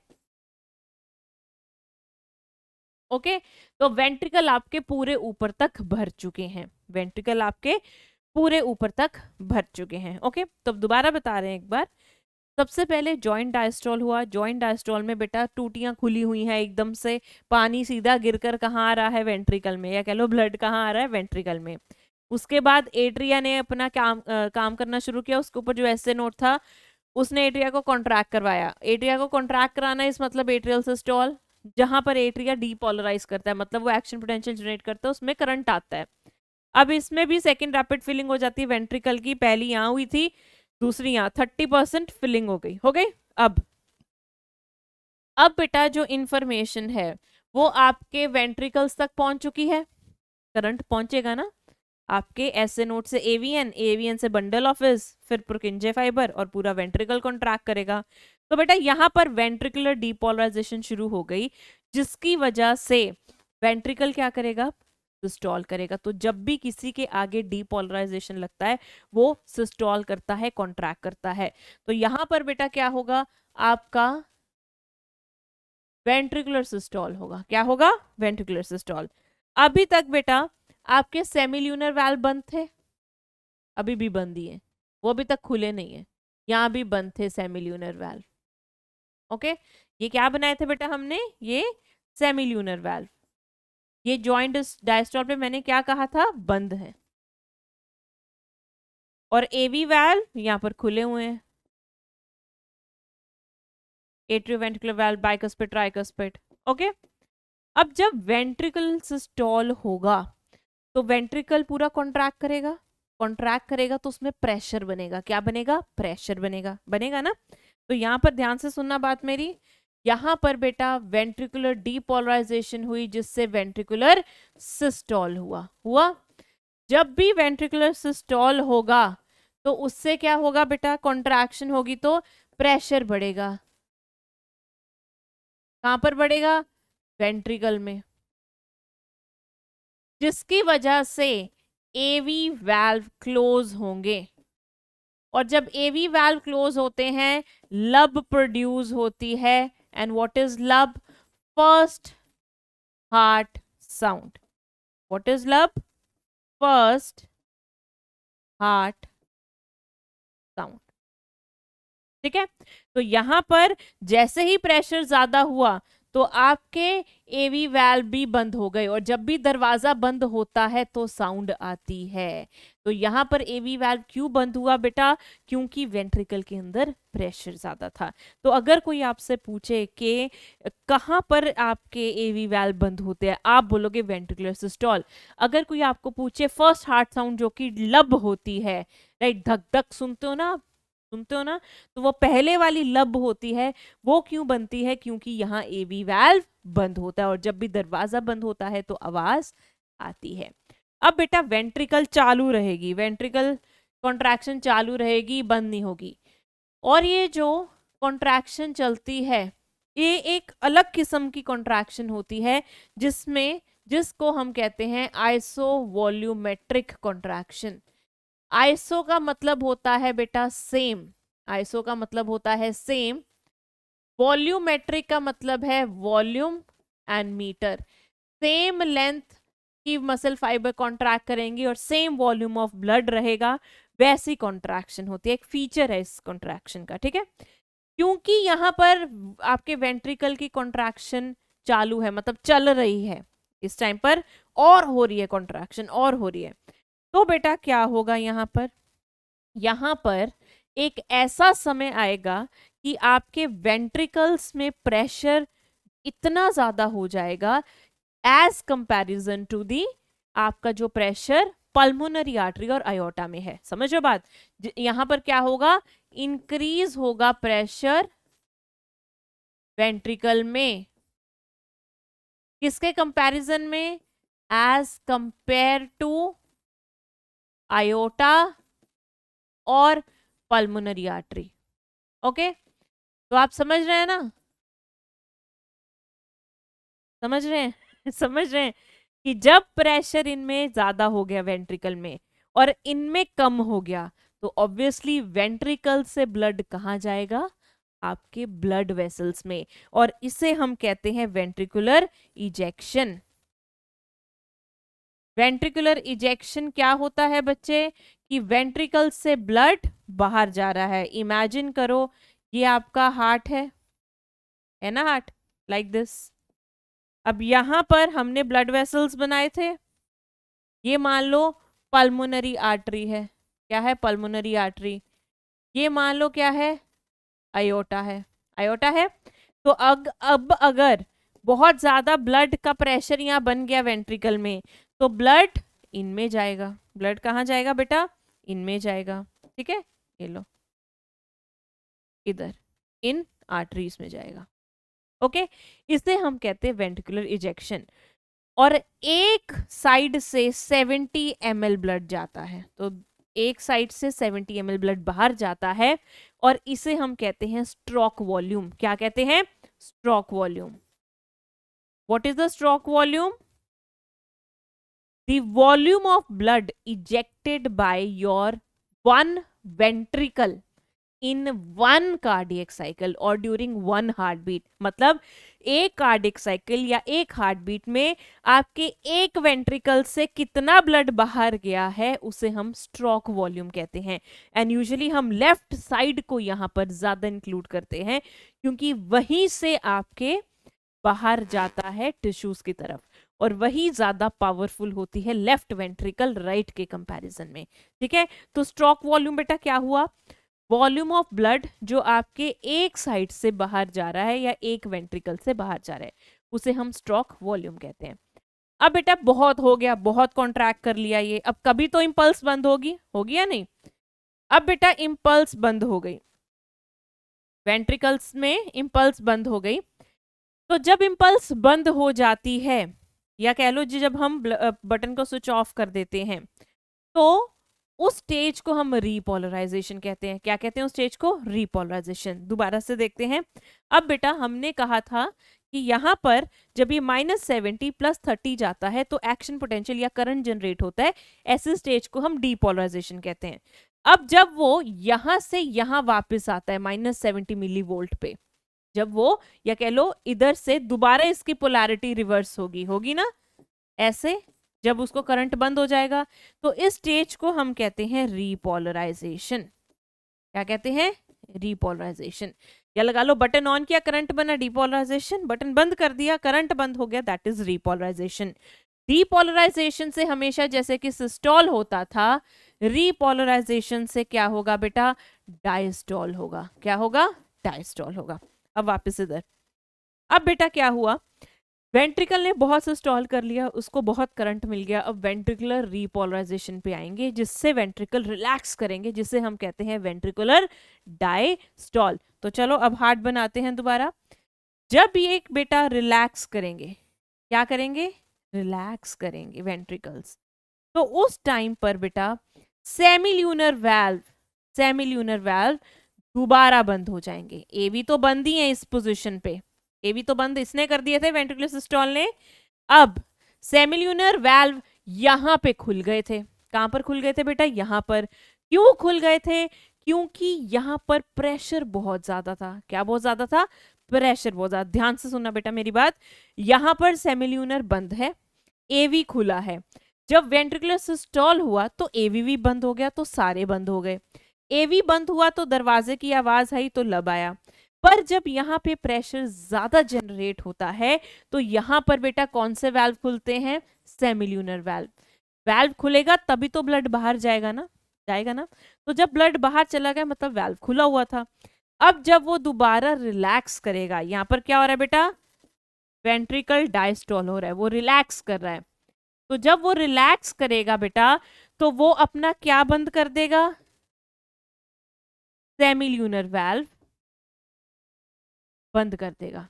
ओके तो वेंट्रिकल आपके पूरे ऊपर तक भर चुके हैं वेंट्रिकल आपके पूरे ऊपर तक भर चुके हैं ओके तो दोबारा बता रहे हैं एक बार सबसे पहले जॉइंट डायस्ट्रॉल हुआ जॉइंट डायस्ट्रॉल में बेटा टूटियां खुली हुई हैं एकदम से पानी सीधा गिरकर कहाँ आ रहा है वेंट्रिकल में या कह लो ब्लड कहाँ आ रहा है वेंट्रिकल में उसके बाद एट्रिया ने अपना काम आ, काम करना शुरू किया उसके ऊपर जो ऐसे नोट था उसने एट्रिया को कॉन्ट्रैक्ट करवाया एट्रिया को कॉन्ट्रैक्ट कराना इस मतलब एट्रियल सिस्टॉल जहां पर एट्रिया डीपोलराइज करता है मतलब वो एक्शन पोटेंशियल जनरेट करता है उसमें करंट आता है अब इसमें भी सेकेंड रैपिड फिलिंग हो जाती है वेंट्रिकल की पहली यहाँ हुई थी दूसरी यहाँ थर्टी परसेंट फिलिंग हो गई हो गई अब अब बेटा जो इन्फॉर्मेशन है वो आपके वेंट्रिकल्स तक पहुँच चुकी है करंट पहुँचेगा ना आपके ऐसे नोट से एवीएन एवीएन से बंडल ऑफिस फिर प्रोकिंजे फाइबर और पूरा वेंट्रिकल कॉन्ट्रैक्ट करेगा तो बेटा यहाँ पर वेंट्रिकुलर डिपोलराइजेशन शुरू हो गई जिसकी वजह से वेंट्रिकल क्या करेगा सिस्टॉल करेगा तो जब भी किसी के आगे डिपोलराइजेशन लगता है वो सिस्टॉल करता है कॉन्ट्रैक्ट करता है तो यहाँ पर बेटा क्या होगा आपका वेंट्रिकुलर सिस्टॉल होगा क्या होगा वेंट्रिकुलर सिस्टॉल अभी तक बेटा आपके सेमिल्यूनर वैल बंद थे अभी भी बंद ही है वो अभी तक खुले नहीं है यहाँ भी बंद थे सेमिल्यूनर वाल्व ओके ये क्या बनाए थे बेटा हमने ये सेमी ल्यूनर वेल्व ये ज्वाइंट डायस्टॉल पे मैंने क्या कहा था बंद है और एवी वैल्व यहाँ पर खुले हुए हैं atrioventricular valve bicuspid tricuspid okay अब जब वेंट्रिकल सिस्टॉल होगा तो वेंट्रिकल पूरा कॉन्ट्रैक्ट करेगा कॉन्ट्रैक्ट करेगा तो उसमें प्रेशर बनेगा क्या बनेगा प्रेशर बनेगा बनेगा ना तो यहाँ पर ध्यान से सुनना बात मेरी यहाँ पर बेटा वेंट्रिकुलर डीपोलराइजेशन हुई जिससे वेंट्रिकुलर सिस्टॉल हुआ हुआ जब भी वेंट्रिकुलर सिस्टॉल होगा तो उससे क्या होगा बेटा कॉन्ट्रैक्शन होगी तो प्रेशर बढ़ेगा कहां पर बढ़ेगा वेंट्रिकल में जिसकी वजह से एवी वैल्व क्लोज होंगे और जब एवी वैल्व क्लोज होते हैं लब प्रोड्यूस होती है and what is lub first heart sound what is lub first heart sound ठीक है तो यहां पर जैसे ही प्रेशर ज्यादा हुआ तो आपके एवी वैल्व भी बंद हो गए और जब भी दरवाज़ा बंद होता है तो साउंड आती है तो यहाँ पर एवी वैल्व क्यों बंद हुआ बेटा क्योंकि वेंट्रिकल के अंदर प्रेशर ज़्यादा था तो अगर कोई आपसे पूछे कि कहाँ पर आपके एवी वैल्व बंद होते हैं आप बोलोगे वेंट्रिकुलर सिस्टॉल अगर कोई आपको पूछे फर्स्ट हार्ट साउंड जो कि लब होती है राइट धक धक सुनते हो ना आप सुनते हो ना तो वो पहले वाली लब होती है वो क्यों बनती है क्योंकि यहाँ ए बी वैल्व बंद होता है और जब भी दरवाजा बंद होता है तो आवाज आती है अब बेटा वेंट्रिकल चालू रहेगी वेंट्रिकल कॉन्ट्रैक्शन चालू रहेगी बंद नहीं होगी और ये जो कॉन्ट्रैक्शन चलती है ये एक अलग किस्म की कॉन्ट्रैक्शन होती है जिसमें जिसको हम कहते हैं आइसो वॉल्यूमेट्रिक कॉन्ट्रैक्शन आइसो का मतलब होता है बेटा सेम आइसो का मतलब होता है सेम वॉल्यूमेट्रिक का मतलब है volume and meter same length की मसल फाइबर कॉन्ट्रैक्ट करेंगी और सेम वॉल्यूम ऑफ ब्लड रहेगा वैसी कॉन्ट्रैक्शन होती है एक फीचर है इस कॉन्ट्रैक्शन का ठीक है क्योंकि यहाँ पर आपके वेंट्रिकल की कॉन्ट्रैक्शन चालू है मतलब चल रही है इस टाइम पर और हो रही है कॉन्ट्रैक्शन और हो रही है तो बेटा क्या होगा यहाँ पर यहाँ पर एक ऐसा समय आएगा कि आपके वेंट्रिकल्स में प्रेशर इतना ज़्यादा हो जाएगा एज कंपैरिजन टू दी आपका जो प्रेशर पल्मोनरी आर्टरी और आयोटा में है समझो बात यहाँ पर क्या होगा इंक्रीज होगा प्रेशर वेंट्रिकल में किसके कंपैरिजन में एज कंपेयर टू आयोटा और पल्मोनरी आर्टरी ओके तो आप समझ रहे हैं ना समझ रहे हैं समझ रहे हैं कि जब प्रेशर इनमें ज्यादा हो गया वेंट्रिकल में और इनमें कम हो गया तो ऑब्वियसली वेंट्रिकल से ब्लड कहाँ जाएगा आपके ब्लड वेसल्स में और इसे हम कहते हैं वेंट्रिकुलर इजेक्शन वेंट्रिकुलर इजेक्शन क्या होता है बच्चे कि वेंट्रिकल से ब्लड बाहर जा रहा है इमेजिन करो ये आपका हार्ट है है ना हार्ट लाइक दिस अब यहां पर हमने ब्लड वेसल्स बनाए थे ये मान लो पल्मोनरी आर्टरी है क्या है पल्मोनरी आर्टरी ये मान लो क्या है अयोटा है अयोटा है तो अग अब अगर बहुत ज़्यादा ब्लड का प्रेशर यहाँ बन गया वेंट्रिकल में तो ब्लड इनमें जाएगा ब्लड कहाँ जाएगा बेटा इनमें जाएगा ठीक है ये लो इधर इन आर्टरीज में जाएगा ओके इसे हम कहते हैं वेंटिकुलर इजेक्शन और एक साइड से 70 एम ब्लड जाता है तो एक साइड से 70 एम ब्लड बाहर जाता है और इसे हम कहते हैं स्ट्रोक वॉल्यूम क्या कहते हैं stroke volume what is the stroke volume the volume of blood ejected by your one ventricle in one cardiac cycle और ड्यूरिंग वन हार्ट बीट मतलब एक कार्डिक साइकिल या एक हार्ट बीट में आपके एक वेंट्रिकल से कितना ब्लड बाहर गया है उसे हम स्ट्रोक वॉल्यूम कहते हैं एंड यूजुअली हम लेफ्ट साइड को यहाँ पर ज़्यादा इंक्लूड करते हैं क्योंकि वहीं से आपके बाहर जाता है टिश्यूज़ की तरफ और वही ज़्यादा पावरफुल होती है लेफ्ट वेंट्रिकल राइट के कंपैरिजन में ठीक है तो स्ट्रोक वॉल्यूम बेटा क्या हुआ वॉल्यूम ऑफ ब्लड जो आपके एक साइड से बाहर जा रहा है या एक वेंट्रिकल से बाहर जा रहा है उसे हम स्ट्रोक वॉल्यूम कहते हैं अब बेटा बहुत हो गया बहुत कॉन्ट्रैक्ट कर लिया ये अब कभी तो इम्पल्स बंद होगी होगी या नहीं अब बेटा इम्पल्स बंद हो गई वेंट्रिकल्स में इम्पल्स बंद हो गई तो जब इम्पल्स बंद हो जाती है या कह लो जी जब हम बटन को स्विच ऑफ कर देते हैं तो उस स्टेज को हम रीपोलराइजेशन कहते हैं क्या कहते हैं उस स्टेज को रीपोलराइजेशन दोबारा से देखते हैं अब बेटा हमने कहा था कि यहाँ पर जब ये माइनस सेवेंटी प्लस थर्टी जाता है तो एक्शन पोटेंशियल या करंट जनरेट होता है ऐसे स्टेज को हम डीपोलराइजेशन कहते हैं अब जब वो यहाँ से यहाँ वापस आता है माइनस सेवेंटी मिली वोल्ट पे जब वो या कह लो इधर से दोबारा इसकी पोलैरिटी रिवर्स होगी होगी ना ऐसे जब उसको करंट बंद हो जाएगा तो इस स्टेज को हम कहते हैं रीपोलराइजेशन क्या कहते हैं रीपोलराइजेशन या लगा लो बटन ऑन किया करंट बना डीपोलराइजेशन बटन बंद कर दिया करंट बंद हो गया दैट इज रीपोलराइजेशन डीपोलराइजेशन से हमेशा जैसे कि सिस्टॉल होता था रीपोलराइजेशन से क्या होगा बेटा डायस्टॉल होगा क्या होगा डायस्टॉल होगा अब वापस इधर अब बेटा क्या हुआ वेंट्रिकल ने बहुत से स्टॉल कर लिया उसको बहुत करंट मिल गया अब वेंट्रिकुलर रिपोलराइजेशन पे आएंगे जिससे वेंट्रिकल रिलैक्स करेंगे जिसे हम कहते हैं वेंट्रिकुलर डाई स्टॉल तो चलो अब हार्ट बनाते हैं दोबारा जब ये एक बेटा रिलैक्स करेंगे क्या करेंगे रिलैक्स करेंगे वेंट्रिकल्स तो उस टाइम पर बेटा सेमिल्यूनर वैल्व सेमिल्यूनर वैल्व दोबारा बंद हो जाएंगे ए भी तो बंद ही है इस पोजिशन पे ए भी तो बंद इसने कर दिए थे वेंटिकुलर सिस्टॉल ने अब सेमिल्यूनर वेल्व यहाँ पे खुल गए थे कहाँ पर खुल गए थे बेटा यहाँ पर क्यों खुल गए थे क्योंकि यहाँ पर प्रेशर बहुत ज्यादा था क्या बहुत ज्यादा था प्रेशर बहुत ज्यादा ध्यान से सुनना बेटा मेरी बात यहाँ पर सेमिल्यूनर बंद है एवी खुला है जब वेंट्रिकुलर सिस्टॉल हुआ तो एवी भी बंद हो गया तो सारे बंद हो गए एवी बंद हुआ तो दरवाजे की आवाज आई तो लब आया पर जब यहाँ पे प्रेशर ज्यादा जनरेट होता है तो यहाँ पर बेटा कौन से वेल्व खुलते हैं सेमिल्यूनर वेल्व वेल्व खुलेगा तभी तो ब्लड बाहर जाएगा ना जाएगा ना तो जब ब्लड बाहर चला गया मतलब वेल्व खुला हुआ था अब जब वो दोबारा रिलैक्स करेगा यहाँ पर क्या हो रहा है बेटा वेंट्रिकल डायस्टॉल हो रहा है वो रिलैक्स कर रहा है तो जब वो रिलैक्स करेगा बेटा तो वो अपना क्या बंद कर देगा सेमील्यूनर वेल्व बंद कर देगा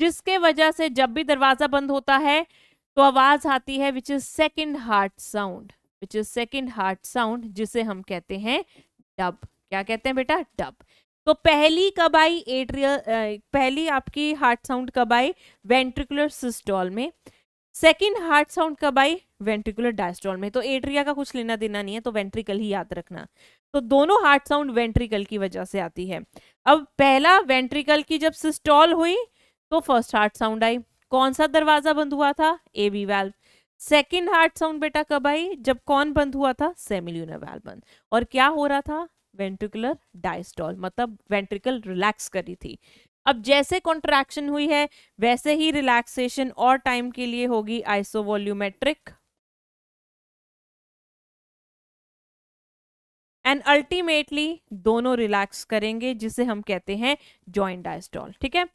जिसके वजह से जब भी दरवाजा बंद होता है तो आवाज आती है which is second heart sound which is second heart sound जिसे हम कहते हैं डब क्या कहते हैं बेटा डब तो पहली कब आई एट्रियल पहली आपकी हार्ट साउंड कब आई वेंट्रिकुलर सिस्टॉल में सेकेंड हार्ट साउंड कब आई वेंट्रिकुलर डायस्ट्रॉल में तो एट्रिया का कुछ लेना देना नहीं है तो वेंट्रिकल ही याद रखना तो दोनों हार्ट साउंड वेंट्रिकल की वजह से आती है अब पहला वेंट्रिकल की जब सिस्टॉल हुई तो फर्स्ट हार्ट साउंड आई कौन सा दरवाजा बंद हुआ था A B valve second heart sound बेटा कब आई जब कौन बंद हुआ था सेमिल्यूनर वैल्व बंद और क्या हो रहा था वेंट्रिकुलर डायस्टॉल मतलब वेंट्रिकल रिलैक्स करी थी अब जैसे कॉन्ट्रैक्शन हुई है वैसे ही रिलैक्सेशन और टाइम के लिए होगी आइसोवॉल्यूमेट्रिक एंड अल्टीमेटली दोनों रिलैक्स करेंगे जिसे हम कहते हैं जॉइंट डायस्टॉल ठीक है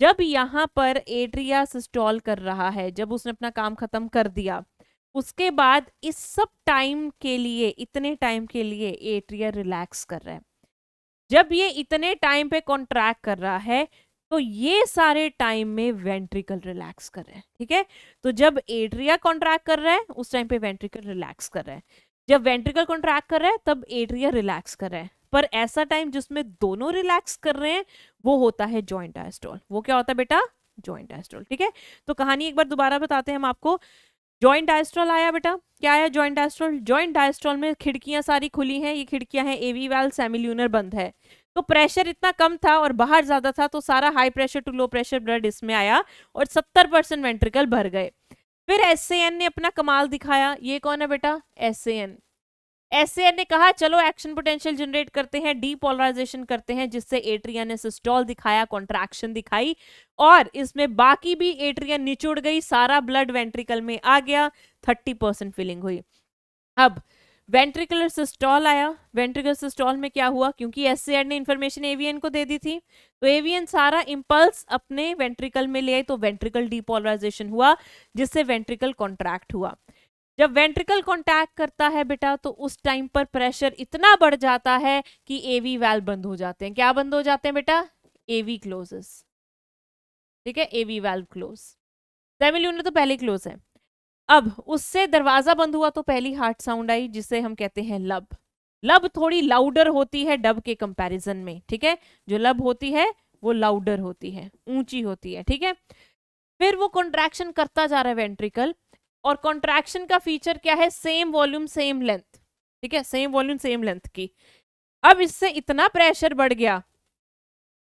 जब यहां पर एट्रिया सिस्टॉल कर रहा है जब उसने अपना काम खत्म कर दिया उसके बाद इस सब टाइम के लिए इतने टाइम के लिए एट्रिया रिलैक्स कर रहा है जब ये इतने टाइम पे कॉन्ट्रैक्ट कर रहा है तो ये सारे टाइम में वेंट्रिकल रिलैक्स कर रहे हैं ठीक है तो जब एट्रिया कॉन्ट्रैक्ट कर रहा है उस टाइम पे वेंट्रिकल रिलैक्स कर रहा है जब वेंट्रिकल कॉन्ट्रैक्ट कर रहा है तब एट्रिया रिलैक्स कर रहा है पर ऐसा टाइम जिसमें दोनों रिलैक्स कर रहे हैं वो होता है ज्वाइंट डायस्टोल वो क्या होता है बेटा ज्वाइंट डायस्टोल ठीक है तो कहानी एक बार दोबारा बताते हैं हम आपको जॉइंट डायस्ट्रॉल आया बेटा क्या आया जॉइंट डायस्ट्रॉल जॉइंट डायस्ट्रॉल में खिड़कियां सारी खुली हैं ये खिड़कियां हैं एवी वाल सेमिल्यूनर बंद है तो प्रेशर इतना कम था और बाहर ज्यादा था तो सारा high pressure to low pressure blood इसमें आया और सत्तर परसेंट वेंट्रिकल भर गए फिर एस ने अपना कमाल दिखाया ये कौन है बेटा एस एस ने कहा चलो एक्शन पोटेंशियल जनरेट करते हैं डीपोलराइजेशन करते हैं जिससे एट्रिया ने सिस्टॉल दिखाया कॉन्ट्रैक्शन दिखाई और इसमें बाकी भी एट्रिया निचुड़ गई सारा ब्लड वेंट्रिकल में आ गया थर्टी परसेंट फीलिंग हुई अब वेंट्रिकुलर सिस्टॉल आया वेंट्रिकुलर सिस्टॉल में क्या हुआ क्योंकि एस ने इन्फॉर्मेशन एवीएन को दे दी थी तो एवीएन सारा इम्पल्स अपने वेंट्रिकल में ले आई तो वेंट्रिकल डिपोलराइजेशन हुआ जिससे वेंट्रिकल कॉन्ट्रैक्ट हुआ जब वेंट्रिकल कॉन्टैक्ट करता है बेटा तो उस टाइम पर प्रेशर इतना बढ़ जाता है कि एवी वैल्व बंद हो जाते हैं क्या बंद हो जाते हैं बेटा एवी क्लोजेस ठीक है एवी वैल्व क्लोज सेमिल तो पहले क्लोज है अब उससे दरवाजा बंद हुआ तो पहली हार्ट साउंड आई जिसे हम कहते हैं लब लब थोड़ी लाउडर होती है डब के कंपैरिजन में ठीक है जो लब होती है वो लाउडर होती है ऊंची होती है ठीक है फिर वो कॉन्ट्रैक्शन करता जा रहा है वेंट्रिकल और कॉन्ट्रैक्शन का फीचर क्या है सेम वॉल्यूम सेम लेंथ ठीक है सेम वॉल्यूम सेम लेंथ की अब इससे इतना प्रेशर बढ़ गया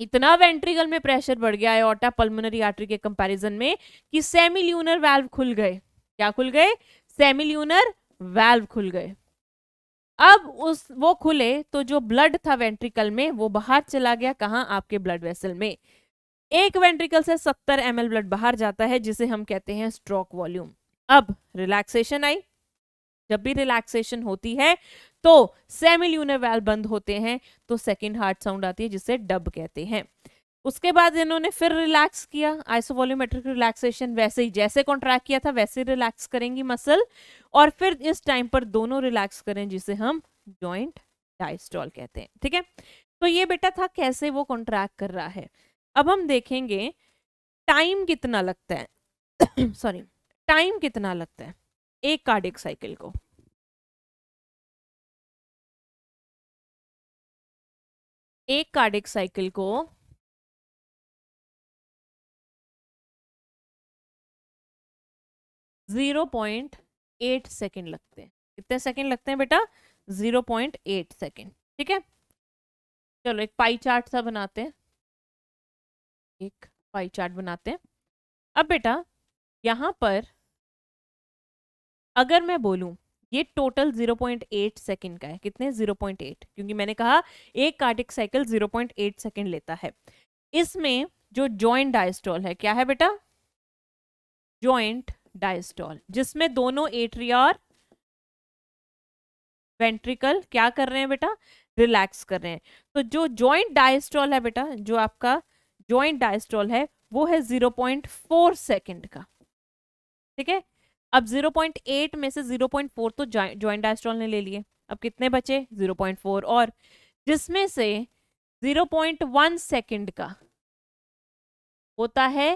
इतना वेंट्रिकल में प्रेशर बढ़ गया एओटा पल्मोनरी आर्टरी के कंपैरिजन में कि सेमिल्यूनर वैल्व खुल गए क्या खुल गए सेमिल्यूनर वैल्व खुल गए अब उस वो खुले तो जो ब्लड था वेंट्रिकल में वो बाहर चला गया कहाँ आपके ब्लड वेसल में एक वेंट्रिकल से सत्तर एम ब्लड बाहर जाता है जिसे हम कहते हैं स्ट्रोक वॉल्यूम अब रिलैक्सेशन आई जब भी रिलैक्सेशन होती है तो सेमिल्यूनर वैल बंद होते हैं तो सेकेंड हार्ट साउंड आती है जिसे डब कहते हैं उसके बाद इन्होंने फिर रिलैक्स किया आइसोवॉल्यूमेट्रिक रिलैक्सेशन वैसे ही जैसे कॉन्ट्रैक्ट किया था वैसे रिलैक्स करेंगी मसल और फिर इस टाइम पर दोनों रिलैक्स करें जिसे हम जॉइंट डाइस्टॉल कहते हैं ठीक है तो ये बेटा था कैसे वो कॉन्ट्रैक्ट कर रहा है अब हम देखेंगे टाइम कितना लगता है सॉरी टाइम कितना लगता है एक कार्डिक साइकिल को एक कार्डिक साइकिल को जीरो पॉइंट एट सेकेंड लगते हैं कितने सेकेंड लगते हैं बेटा जीरो पॉइंट एट सेकेंड ठीक है चलो एक पाई चार्ट सा बनाते हैं एक पाई चार्ट बनाते हैं अब बेटा यहाँ पर अगर मैं बोलूँ ये टोटल 0.8 सेकंड का है कितने 0.8 क्योंकि मैंने कहा एक कार्डिक साइकिल 0.8 सेकंड लेता है इसमें जो जॉइंट डायस्टॉल है क्या है बेटा जॉइंट डायस्टॉल जिसमें दोनों एट्रिया और वेंट्रिकल क्या कर रहे हैं बेटा रिलैक्स कर रहे हैं तो जो जॉइंट डायस्टॉल है बेटा जो आपका जॉइंट डायस्टॉल है वो है 0.4 सेकंड का ठीक है अब 0.8 में से 0.4 तो ज्वाइंट डायस्ट्रॉल ने ले लिए अब कितने बचे 0.4 और जिसमें से 0.1 सेकंड का होता है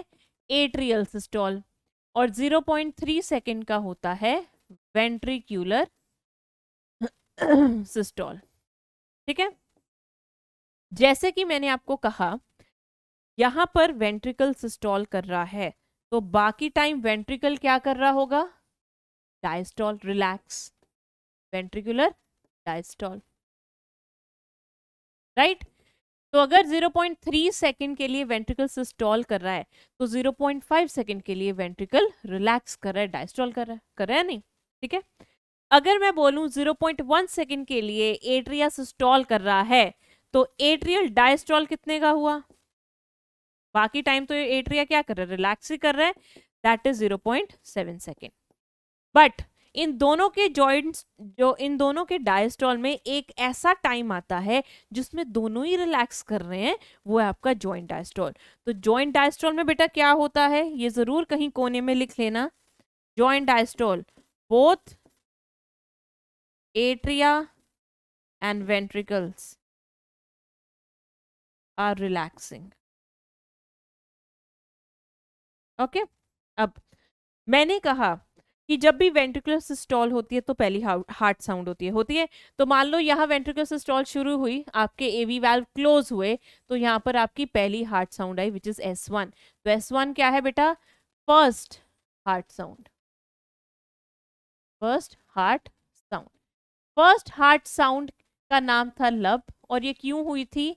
एट्रियल सिस्टॉल और 0.3 सेकंड का होता है वेंट्रिक्यूलर सिस्टॉल ठीक है जैसे कि मैंने आपको कहा यहां पर वेंट्रिकल सिस्टॉल कर रहा है तो बाकी टाइम वेंट्रिकल क्या कर रहा होगा diastole relax ventricular diastole right तो अगर 0.3 सेकंड के लिए वेंट्रिकल सिस्टॉल कर रहा है तो 0.5 सेकंड के लिए वेंट्रिकल रिलैक्स कर रहा है डायस्टॉल कर रहा है कर रहा है नहीं ठीक है अगर मैं बोलूं 0.1 सेकेंड के लिए एट्रिया सिस्टॉल कर रहा है तो एट्रियल डायस्टॉल कितने का हुआ बाकी टाइम तो एट्रिया क्या कर रहा है रिलैक्स ही कर रहा है that is zero point seven second but इन दोनों के जॉइंट्स जो इन दोनों के डायस्टॉल में एक ऐसा टाइम आता है जिसमें दोनों ही रिलैक्स कर रहे हैं वो है आपका जॉइंट डायस्टॉल तो जॉइंट डायस्टॉल में बेटा क्या होता है ये ज़रूर कहीं कोने में लिख लेना joint diastole both atria and ventricles are relaxing okay अब मैंने कहा कि जब भी वेंट्रिकुलर सिस्टॉल होती है तो पहली हार्ट साउंड होती है होती है तो मान लो यहाँ वेंट्रिकुलर सिस्टॉल शुरू हुई आपके एवी वाल्व क्लोज हुए तो यहाँ पर आपकी पहली हार्ट साउंड आई विच इज एस वन तो एस वन क्या है बेटा first heart sound first heart sound first heart sound का नाम था लब और ये क्यों हुई थी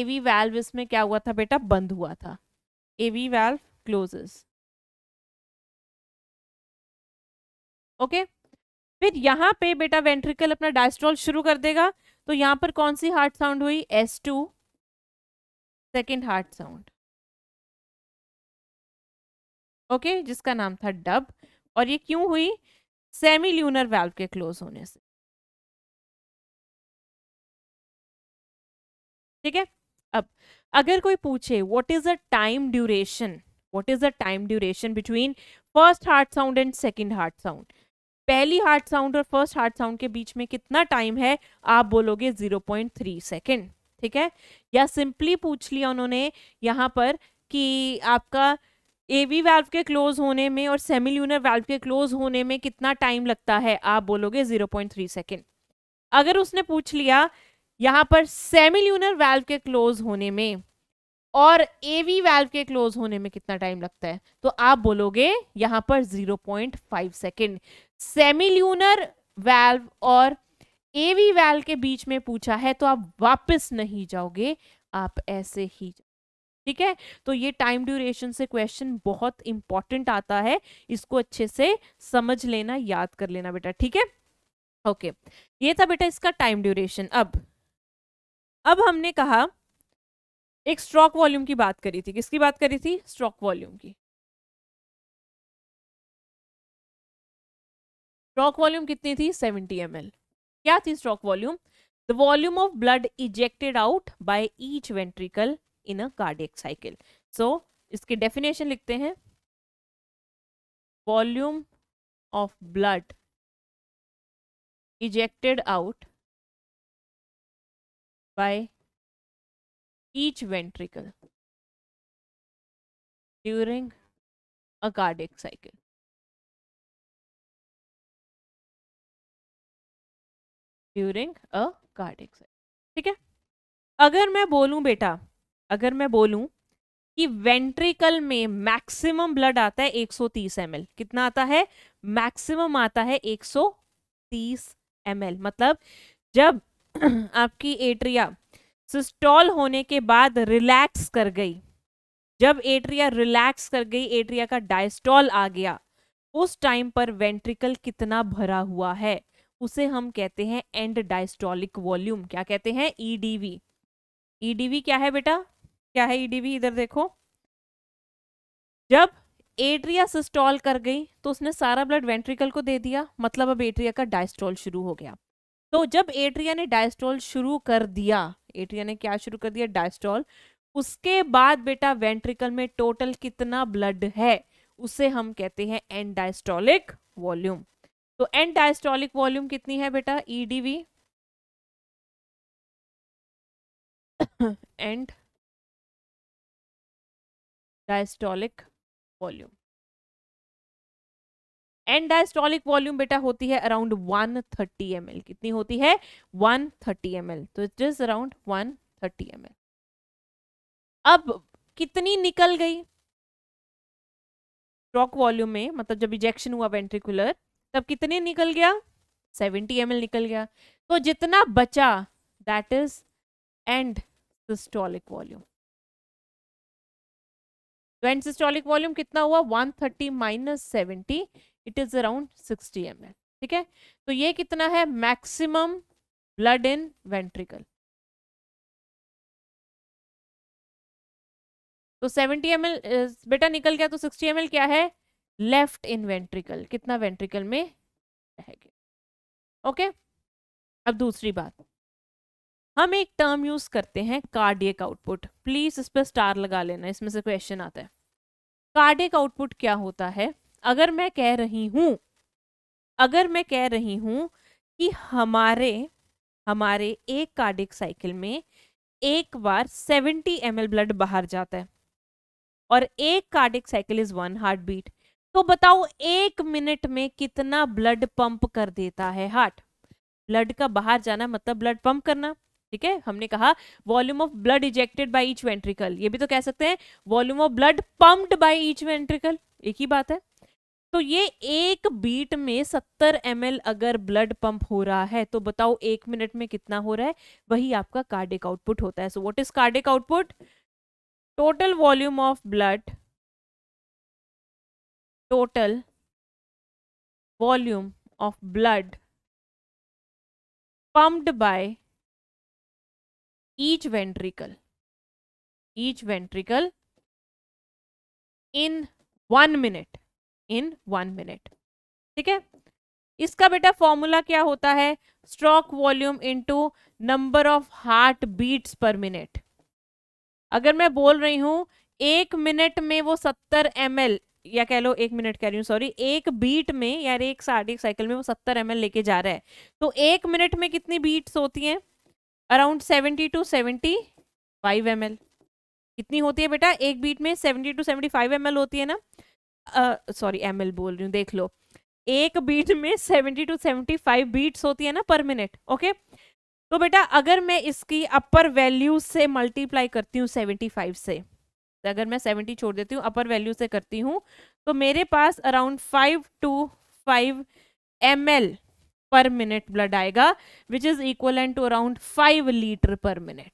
एवी वैल्व इसमें क्या हुआ था बेटा बंद हुआ था एवी वैल्व क्लोजेस ओके फिर यहाँ पे बेटा वेंट्रिकल अपना डायस्ट्रॉल शुरू कर देगा तो यहाँ पर कौन सी हार्ट साउंड हुई S two second heart sound okay जिसका नाम था डब और ये क्यों हुई सेमी ल्यूनर वेल्व के क्लोज होने से ठीक है अब अगर कोई पूछे what is a time duration what is the time duration between first heart sound and second heart sound पहली हार्ट साउंड और फर्स्ट हार्ट साउंड के बीच में कितना टाइम है आप बोलोगे 0.3 सेकेंड ठीक है या सिंपली पूछ लिया उन्होंने यहाँ पर कि आपका एवी वाल्व के क्लोज होने में और सेमिल्यूनर वाल्व के क्लोज होने में कितना टाइम लगता है आप बोलोगे 0.3 सेकेंड अगर उसने पूछ लिया यहाँ पर सेमिल्यूनर वाल्व के क्लोज होने में और एवी वैल्व के क्लोज होने में कितना टाइम लगता है तो आप बोलोगे यहां पर 0.5 सेकेंड सेमील्यूनर वैल्व और एवी वैल्व के बीच में पूछा है तो आप वापस नहीं जाओगे आप ऐसे ही ठीक है तो ये टाइम ड्यूरेशन से क्वेश्चन बहुत इंपॉर्टेंट आता है इसको अच्छे से समझ लेना याद कर लेना बेटा ठीक है ओके ये था बेटा इसका टाइम ड्यूरेशन अब अब हमने कहा एक स्ट्रोक वॉल्यूम की बात करी थी किसकी बात करी थी स्ट्रोक वॉल्यूम की स्ट्रोक वॉल्यूम कितनी थी 70 एम क्या थी stroke volume the volume of blood ejected out by each ventricle in a cardiac cycle so इसके डेफिनेशन लिखते हैं volume of blood ejected out by each ventricle during a cardiac cycle. During a cardiac cycle ठीक है अगर मैं बोलूं बेटा अगर मैं बोलूं कि वेंट्रिकल में मैक्सिमम ब्लड आता है 130 सौ कितना आता है मैक्सिमम आता है 130 सौ मतलब जब आपकी एट्रिया सिस्टॉल होने के बाद रिलैक्स कर गई जब एट्रिया रिलैक्स कर गई एट्रिया का डायस्टॉल आ गया उस टाइम पर वेंट्रिकल कितना भरा हुआ है उसे हम कहते हैं एंड डायस्टॉलिक वॉल्यूम क्या कहते हैं ईडीवी e ईडीवी e क्या है बेटा क्या है ईडीवी e इधर देखो जब एट्रिया सिस्टॉल कर गई तो उसने सारा ब्लड वेंट्रिकल को दे दिया मतलब अब एट्रिया का डायस्टॉल शुरू हो गया तो जब एट्रिया ने डायस्टॉल शुरू कर दिया एट्रिया ने क्या शुरू कर दिया डायस्ट्रॉल उसके बाद बेटा वेंट्रिकल में टोटल कितना ब्लड है उसे हम कहते हैं एंड डायस्टॉलिक वॉल्यूम तो एंड डायस्टॉलिक वॉल्यूम कितनी है बेटा EDV e end diastolic volume end diastolic volume बेटा होती है अराउंड 130 थर्टी कितनी होती है 130 थर्टी तो इट इज अराउंड 130 थर्टी अब कितनी निकल गई रॉक वॉल्यूम में मतलब जब इजेक्शन हुआ वेंट्रिकुलर तब कितने निकल गया 70 एम निकल गया तो जितना बचा that is end systolic volume तो एंड सिस्टोलिक वॉल्यूम कितना हुआ 130 thirty minus seventy it is around sixty M ठीक है तो ये कितना है मैक्सिमम ब्लड इन वेंट्रिकल तो 70 एम बेटा निकल गया तो 60 एम क्या है लेफ्ट इन वेंट्रिकल कितना वेंट्रिकल में रह गया ओके अब दूसरी बात हम एक टर्म यूज करते हैं कार्डियक आउटपुट प्लीज इस पर स्टार लगा लेना इसमें से क्वेश्चन आता है कार्डियक आउटपुट क्या होता है अगर मैं कह रही हूँ अगर मैं कह रही हूँ कि हमारे हमारे एक कार्डिक साइकिल में एक बार 70 एम ब्लड बाहर जाता है और एक cardiac cycle is one heart beat तो बताओ एक मिनट में कितना ब्लड पंप कर देता है हार्ट ब्लड का बाहर जाना मतलब ब्लड पंप करना ठीक है हमने कहा volume of blood ejected by each ventricle ये भी तो कह सकते हैं volume of blood pumped by each ventricle एक ही बात है तो ये एक बीट में 70 एम अगर ब्लड पंप हो रहा है तो बताओ एक मिनट में कितना हो रहा है वही आपका कार्डिक आउटपुट होता है so what is cardiac output total volume of blood total volume of blood pumped by each ventricle each ventricle in one minute in one minute ठीक है इसका बेटा फॉर्मूला क्या होता है stroke volume into number of heart beats per minute अगर मैं बोल रही हूं एक मिनट में वो सत्तर एम या कह लो एक मिनट कह रही हूँ सॉरी एक बीट में यार एक साठ एक साइकिल में वो सत्तर एम लेके जा रहा है तो एक मिनट में कितनी बीट्स होती हैं around seventy to seventy five M कितनी होती है बेटा एक बीट में seventy to seventy five M होती है ना सॉरी एम बोल रही हूँ देख लो एक बीट में seventy to seventy five beats होती है ना पर मिनट ओके तो बेटा अगर मैं इसकी अपर वैल्यू से मल्टीप्लाई करती हूँ सेवेंटी फाइव से अगर मैं सेवेंटी छोड़ देती हूँ अपर वैल्यू से करती हूँ तो मेरे पास around five two five M L per minute blood आएगा which is equal and to around five litre per minute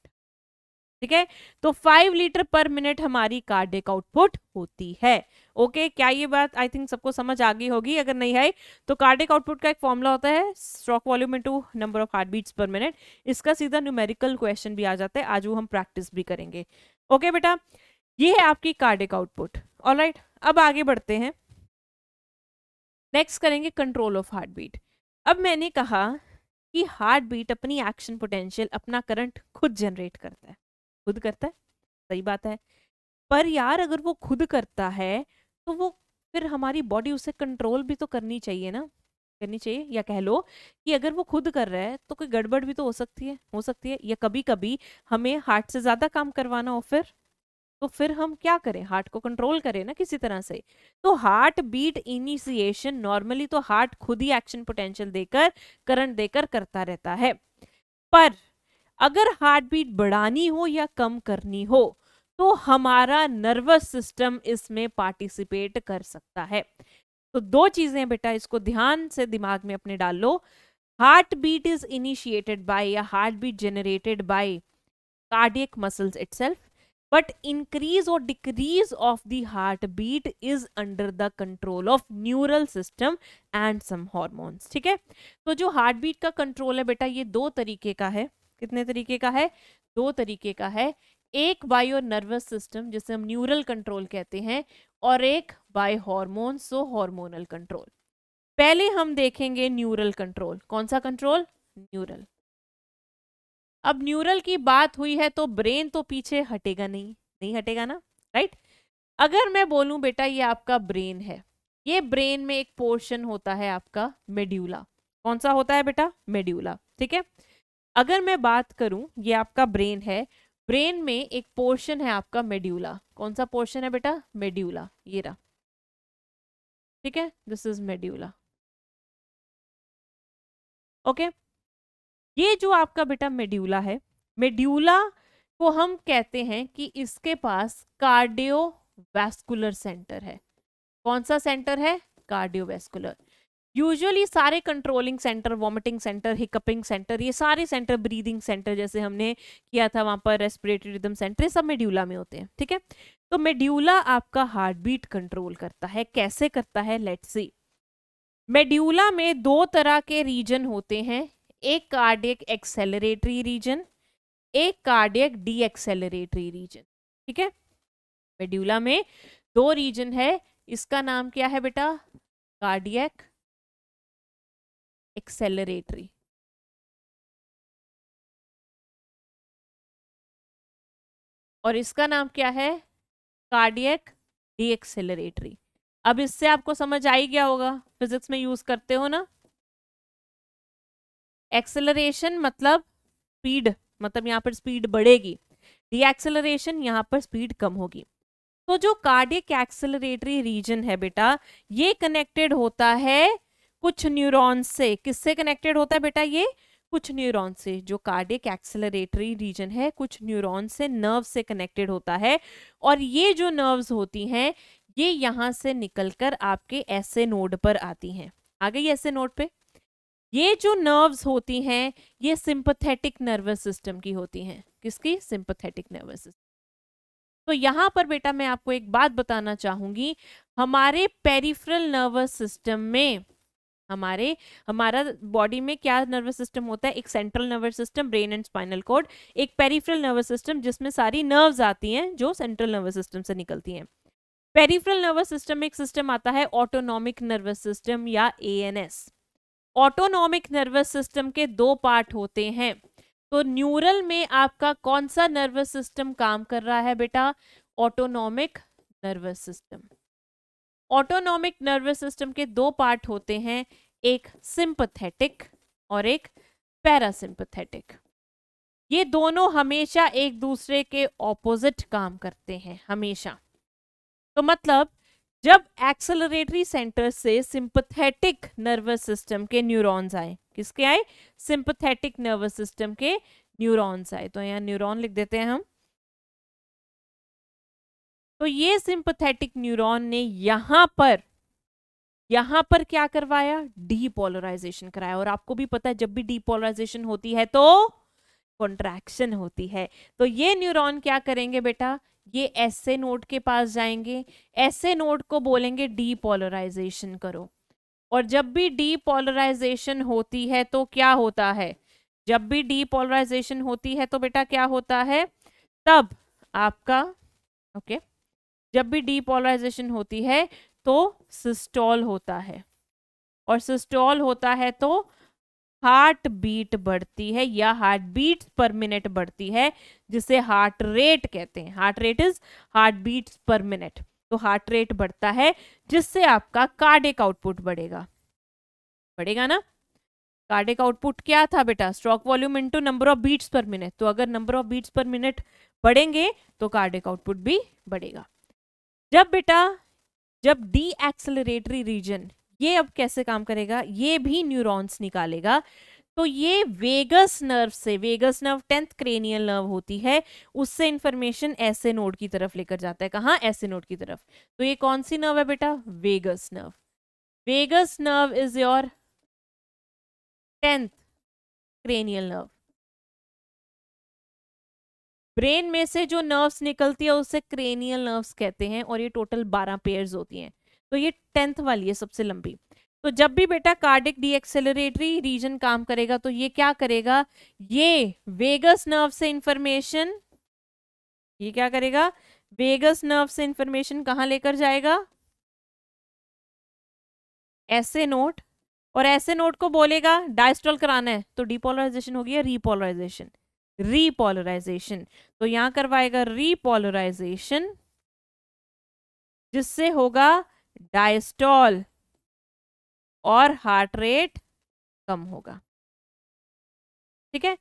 ठीक है तो फाइव लीटर पर मिनट हमारी कार्डिक आउटपुट होती है ओके okay, क्या ये बात आई थिंक सबको समझ आ गई होगी अगर नहीं आई तो कार्डिक आउटपुट का एक फॉर्मूला होता है stroke volume into number of heart beats per minute इसका सीधा न्यूमेरिकल क्वेश्चन भी आ जाता है आज वो हम प्रैक्टिस भी करेंगे ओके okay, बेटा ये है आपकी कार्डिक आउटपुट ऑल राइट अब आगे बढ़ते हैं नेक्स्ट करेंगे कंट्रोल ऑफ हार्ट बीट अब मैंने कहा कि हार्ट बीट अपनी एक्शन पोटेंशियल अपना करंट खुद जनरेट करता है खुद करता है सही बात है पर यार अगर वो खुद करता है तो वो फिर हमारी बॉडी उसे कंट्रोल भी तो करनी चाहिए ना करनी चाहिए या कह लो कि अगर वो खुद कर रहा है तो कोई गड़बड़ भी तो हो सकती है हो सकती है या कभी कभी हमें हार्ट से ज़्यादा काम करवाना हो फिर तो फिर हम क्या करें हार्ट को कंट्रोल करें ना किसी तरह से तो हार्ट बीट इनिशिएशन नॉर्मली तो हार्ट खुद ही एक्शन पोटेंशियल देकर करंट देकर करता रहता है पर अगर हार्ट बीट बढ़ानी हो या कम करनी हो तो हमारा नर्वस सिस्टम इसमें पार्टिसिपेट कर सकता है तो दो चीजें बेटा इसको ध्यान से दिमाग में अपने डाल लो heart beat is initiated by या heart beat generated by cardiac muscles it but increase और decrease of the heart beat is under the control of neural system and some hormones ठीक है तो जो हार्ट बीट का कंट्रोल है बेटा ये दो तरीके का है कितने तरीके का है दो तरीके का है एक बायो नर्वस सिस्टम जिसे हम न्यूरल कंट्रोल कहते हैं और एक by hormone so hormonal control पहले हम देखेंगे न्यूरल कंट्रोल कौन सा कंट्रोल न्यूरल अब न्यूरल की बात हुई है तो ब्रेन तो पीछे हटेगा नहीं नहीं हटेगा ना राइट अगर मैं बोलूं बेटा ये आपका ब्रेन है ये ब्रेन में एक पोर्शन होता है आपका मेड्यूला कौन सा होता है बेटा मेड्यूला ठीक है अगर मैं बात करूं ये आपका ब्रेन है ब्रेन में एक पोर्शन है आपका मेड्यूला कौन सा पोर्शन है बेटा मेड्यूला ये रहा ठीक है दिस इज मेड्यूला ओके ये जो आपका बेटा मेड्यूला है मेड्यूला को हम कहते हैं कि इसके पास कार्डियोवैस्कुलर सेंटर है कौन सा सेंटर है कार्डियोवैस्कुलर यूजुअली सारे controlling centre vomiting centre hiccupping centre ये सारे सेंटर ब्रीदिंग सेंटर जैसे हमने किया था वहाँ पर रेस्पिरेटरी रिदम सेंटर ये सब मेड्यूला में होते हैं ठीक है तो मेड्यूला आपका हार्ट बीट कंट्रोल करता है कैसे करता है लेट सी मेड्यूला में दो तरह के रीजन होते हैं एक कार्डियक एक्सेलरेटरी रीजन एक कार्डियक डी एक्सेलरेटरी रीजन ठीक है मेड्यूला में दो रीजन है इसका नाम क्या है बेटा कार्डियक acceleratory और इसका नाम क्या है कार्डियक डी एक्सेलरेटरी अब इससे आपको समझ आई गया होगा फिजिक्स में यूज करते हो ना एक्सेलरेशन मतलब स्पीड मतलब यहाँ पर स्पीड बढ़ेगी डी एक्सेलरेशन यहाँ पर स्पीड कम होगी तो जो कार्डियक एक्सेलरेटरी रीजन है बेटा ये कनेक्टेड होता है कुछ न्यूरॉन से किससे कनेक्टेड होता है बेटा ये कुछ न्यूरॉन से जो कार्डिक एक्सेलरेटरी रीजन है कुछ न्यूरॉन से नर्व से कनेक्टेड होता है और ये जो नर्व्स होती हैं ये यहाँ से निकलकर आपके ऐसे नोड पर आती हैं आ गई ऐसे नोड पे ये जो नर्व्स होती हैं ये सिंपथेटिक नर्वस सिस्टम की होती हैं किसकी सिंपथेटिक नर्वस सिस्टम तो यहाँ पर बेटा मैं आपको एक बात बताना चाहूंगी हमारे पेरिफ्रल नर्वस सिस्टम में हमारे हमारा बॉडी में क्या नर्वस सिस्टम होता है एक central nervous system brain and spinal cord एक पेरीफ्रल नर्वस सिस्टम जिसमें सारी नर्व्स आती हैं जो सेंट्रल नर्वस सिस्टम से निकलती हैं पेरीफ्रल नर्वस सिस्टम में एक सिस्टम आता है ऑटोनॉमिक नर्वस सिस्टम या एस ऑटोनॉमिक नर्वस सिस्टम के दो पार्ट होते हैं तो न्यूरल में आपका कौन सा नर्वस सिस्टम काम कर रहा है बेटा autonomic nervous system autonomic nervous system के दो पार्ट होते हैं एक सिंपथेटिक और एक पैरासिंपथेटिक ये दोनों हमेशा एक दूसरे के ऑपोजिट काम करते हैं हमेशा तो मतलब जब एक्सेलरेटरी सेंटर से सिंपथेटिक नर्वस सिस्टम के न्यूरॉन्स आए किसके आए सिंपथेटिक नर्वस सिस्टम के न्यूरॉन्स आए तो यहाँ न्यूरॉन लिख देते हैं हम तो ये सिंपथेटिक न्यूरॉन ने यहां पर यहां पर क्या करवाया डीपोलराइजेशन कराया और आपको भी पता है जब भी डीपोलराइजेशन होती है तो कॉन्ट्रैक्शन होती है तो ये न्यूरॉन क्या करेंगे बेटा ये ऐसे नोड के पास जाएंगे ऐसे नोड को बोलेंगे डीपोलराइजेशन करो और जब भी डीपोलराइजेशन होती है तो क्या होता है जब भी डीपोलराइजेशन होती है तो बेटा क्या होता है तब आपका ओके okay, जब भी डीपोलराइजेशन होती है तो सिस्टॉल होता है और सिस्टॉल होता है तो हार्ट बीट बढ़ती है या हार्ट बीट पर मिनट बढ़ती है जिसे हार्ट रेट कहते हैं heart rate is heart beat per minute तो हार्ट रेट बढ़ता है जिससे आपका कार्डिक आउटपुट बढ़ेगा बढ़ेगा ना कार्डिक आउटपुट क्या था बेटा stroke volume into number of beats per minute तो अगर number of beats per minute बढ़ेंगे तो कार्डिक आउटपुट भी बढ़ेगा जब बेटा जब डी एक्सलरेटरी रीजन ये अब कैसे काम करेगा ये भी न्यूरॉन्स निकालेगा तो ये वेगस नर्व से vagus nerve tenth cranial nerve होती है उससे इंफॉर्मेशन ऐसे नोड की तरफ लेकर जाता है कहाँ ऐसे नोड की तरफ तो ये कौन सी नर्व है बेटा vagus nerve vagus nerve is your tenth cranial nerve brain में से जो नर्व्स निकलती है उसे क्रेनियल नर्व्स कहते हैं और ये टोटल बारह पेयर्स होती हैं तो ये टेंथ वाली है सबसे लंबी तो जब भी बेटा कार्डिक डीएक्सेलरेटरी रीजन काम करेगा तो ये क्या करेगा ये वेगस नर्व से इंफॉर्मेशन ये क्या करेगा वेगस नर्व से इंफॉर्मेशन कहाँ लेकर जाएगा ऐसे नोट और ऐसे नोट को बोलेगा डायस्टॉल कराना है तो डिपोलराइजेशन हो गया रिपोलराइजेशन रीपोलराइजेशन तो यहां करवाएगा रीपोलराइजेशन जिससे होगा डायस्टॉल और हार्ट रेट कम होगा ठीक है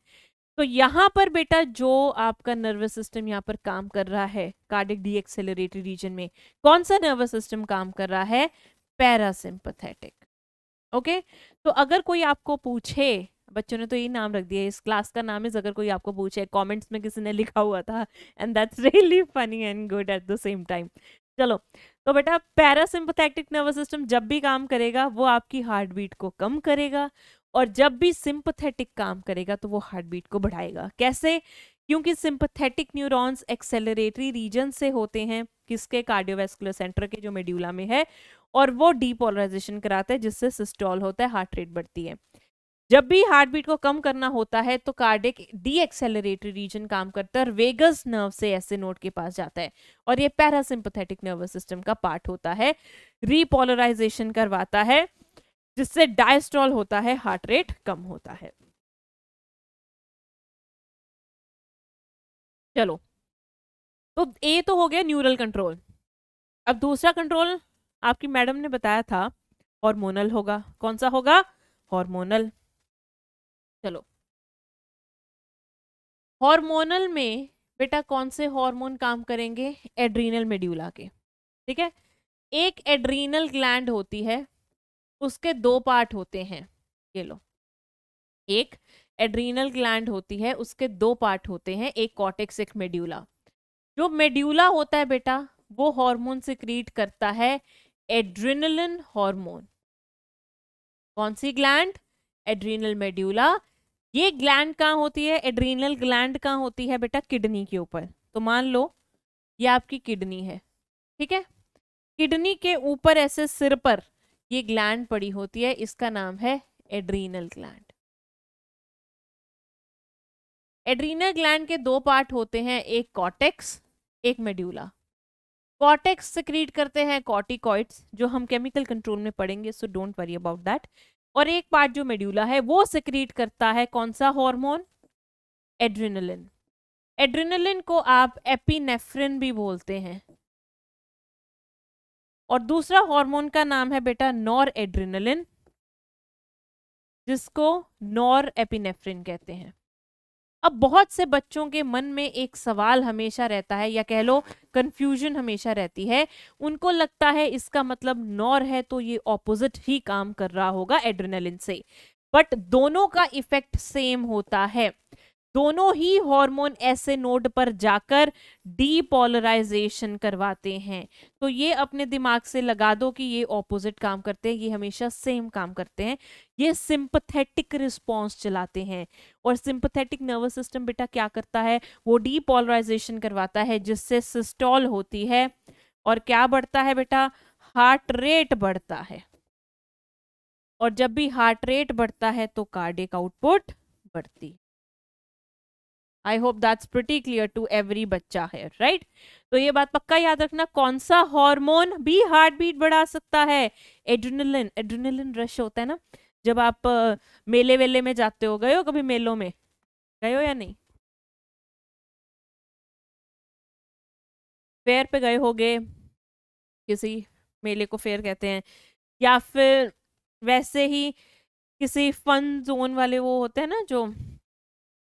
तो यहां पर बेटा जो आपका नर्वस सिस्टम यहां पर काम कर रहा है कार्डिक डी एक्सेलरेटरी रीजन में कौन सा नर्वस सिस्टम काम कर रहा है पैरासिम्पथेटिक ओके तो अगर कोई आपको पूछे बच्चों ने तो यही नाम रख दिया इस क्लास का नाम इज अगर कोई आपको पूछे कॉमेंट्स में किसी ने लिखा हुआ था and that's really funny and good at the same time चलो तो बेटा पैरासिम्पथेटिक नर्वस सिस्टम जब भी काम करेगा वो आपकी हार्ट बीट को कम करेगा और जब भी सिंपथेटिक काम करेगा तो वो हार्ट बीट को बढ़ाएगा कैसे क्योंकि सिंपथेटिक न्यूरॉन्स एक्सेलरेटरी रीजन से होते हैं किसके कार्डियोवेस्कुलर सेंटर के जो मेड्यूला में है और वो डीपोलराइजेशन कराते हैं जिससे सिस्टॉल होता है हार्ट रेट बढ़ती है जब भी हार्ट बीट को कम करना होता है तो कार्डिक डी एक्सेलरेटरी रीजन काम करता है वेगस नर्व से ऐसे नोट के पास जाता है और ये पैरासिम्पथेटिक नर्वस सिस्टम का पार्ट होता है रिपोलराइजेशन करवाता है जिससे डायस्ट्रॉल होता है हार्ट रेट कम होता है चलो तो ए तो हो गया न्यूरल कंट्रोल अब दूसरा कंट्रोल आपकी मैडम ने बताया था हार्मोनल होगा कौन सा होगा हार्मोनल चलो हार्मोनल में बेटा कौन से हार्मोन काम करेंगे एड्रीनल मेड्यूला के ठीक है एक एड्रीनल ग्लैंड होती है उसके दो पार्ट होते हैं ये लो एक एड्रीनल ग्लैंड होती है उसके दो पार्ट होते हैं एक कॉटेक्स एक मेड्यूला जो मेड्यूला होता है बेटा वो हार्मोन सिक्रीट करता है एड्रेनलिन हार्मोन कौन सी ग्लैंड एड्रीनल मेड्यूला ये ग्लैंड कहाँ होती है एड्रीनल ग्लैंड कहाँ होती है बेटा किडनी के ऊपर तो मान लो ये आपकी किडनी है ठीक है किडनी के ऊपर ऐसे सिर पर ये ग्लैंड पड़ी होती है इसका नाम है एड्रीनल ग्लैंड एड्रीनल ग्लैंड के दो पार्ट होते हैं एक कॉटेक्स एक मेड्यूला कॉटेक्स सिक्रीट करते हैं कॉटिकॉइड्स जो हम केमिकल कंट्रोल में पढ़ेंगे so don't worry about that और एक पार्ट जो मेड्यूला है वो सिक्रीट करता है कौन सा हार्मोन एड्रिनलिन एड्रिनलिन को आप एपीनेफ्रिन भी बोलते हैं और दूसरा हार्मोन का नाम है बेटा नॉर एड्रिनलिन जिसको नॉर एपिनेफ्रिन कहते हैं अब बहुत से बच्चों के मन में एक सवाल हमेशा रहता है या कह लो कंफ्यूजन हमेशा रहती है उनको लगता है इसका मतलब नॉर है तो ये ऑपोजिट ही काम कर रहा होगा एड्रेनलिन से बट दोनों का इफेक्ट सेम होता है दोनों ही हार्मोन ऐसे नोड पर जाकर डीपोलराइजेशन करवाते हैं तो ये अपने दिमाग से लगा दो कि ये ऑपोजिट काम करते हैं ये हमेशा सेम काम करते हैं ये सिंपथेटिक रिस्पॉन्स चलाते हैं और सिंपथेटिक नर्वस सिस्टम बेटा क्या करता है वो डीपोलराइजेशन करवाता है जिससे सिस्टॉल होती है और क्या बढ़ता है बेटा हार्ट रेट बढ़ता है और जब भी हार्ट रेट बढ़ता है तो कार्डिक आउटपुट बढ़ती है I hope that's pretty clear to every बच्चा है राइट तो ये बात पक्का याद रखना कौन सा हार्मोन भी हार्ट बीट बढ़ा सकता है एड्रिनलिन एड्रिनलिन रश होता है ना जब आप मेले वेले में जाते हो गए हो कभी मेलों में गए हो या नहीं फेयर पे गए होगे किसी मेले को फेयर कहते हैं या फिर वैसे ही किसी फन जोन वाले वो होते हैं ना जो